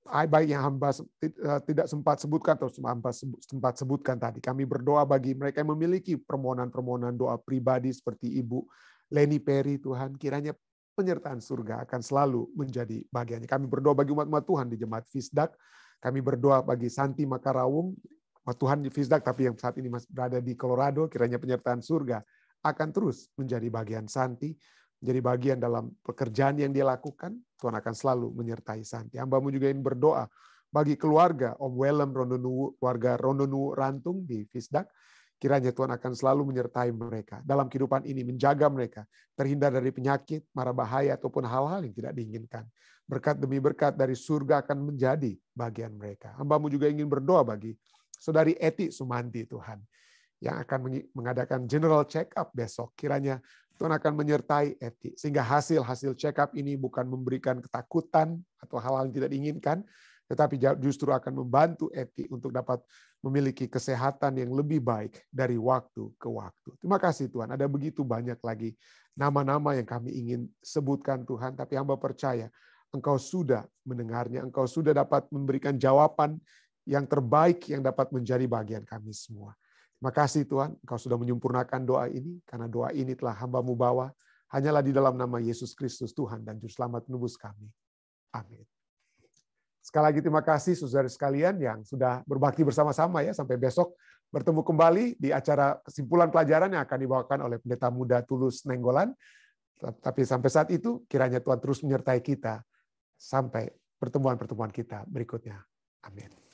baik yang hamba e, tidak sempat sebutkan atau hamba sempat sebutkan tadi. Kami berdoa bagi mereka yang memiliki permohonan-permohonan doa pribadi seperti ibu Lenny Perry Tuhan, kiranya penyertaan surga akan selalu menjadi bagiannya. Kami berdoa bagi umat-umat Tuhan di jemaat Fisdak, kami berdoa bagi Santi Makarawung, umat Tuhan di Fisdak, tapi yang saat ini masih berada di Colorado, kiranya penyertaan surga akan terus menjadi bagian Santi, menjadi bagian dalam pekerjaan yang dia lakukan, Tuhan akan selalu menyertai Santi. Hambamu juga ingin berdoa bagi keluarga Om Welem Rondonu, keluarga Rondonu Rantung di Fisdak, Kiranya Tuhan akan selalu menyertai mereka dalam kehidupan ini, menjaga mereka, terhindar dari penyakit, mara bahaya, ataupun hal-hal yang tidak diinginkan. Berkat demi berkat dari surga akan menjadi bagian mereka. Hambamu juga ingin berdoa bagi Saudari Eti Sumanti Tuhan yang akan mengadakan general check-up besok. Kiranya Tuhan akan menyertai Eti. Sehingga hasil-hasil check-up ini bukan memberikan ketakutan atau hal-hal yang tidak diinginkan, tetapi justru akan membantu Eti untuk dapat memiliki kesehatan yang lebih baik dari waktu ke waktu. Terima kasih Tuhan, ada begitu banyak lagi nama-nama yang kami ingin sebutkan Tuhan, tapi hamba percaya Engkau sudah mendengarnya, Engkau sudah dapat memberikan jawaban yang terbaik yang dapat menjadi bagian kami semua. Terima kasih Tuhan, Engkau sudah menyempurnakan doa ini, karena doa ini telah hambamu bawa, hanyalah di dalam nama Yesus Kristus Tuhan dan Juru Selamat menubus kami. Amin. Sekali lagi terima kasih saudara sekalian yang sudah berbakti bersama-sama ya sampai besok bertemu kembali di acara kesimpulan pelajaran yang akan dibawakan oleh Pendeta Muda Tulus Nenggolan. Tapi sampai saat itu kiranya Tuhan terus menyertai kita sampai pertemuan-pertemuan kita berikutnya. Amin.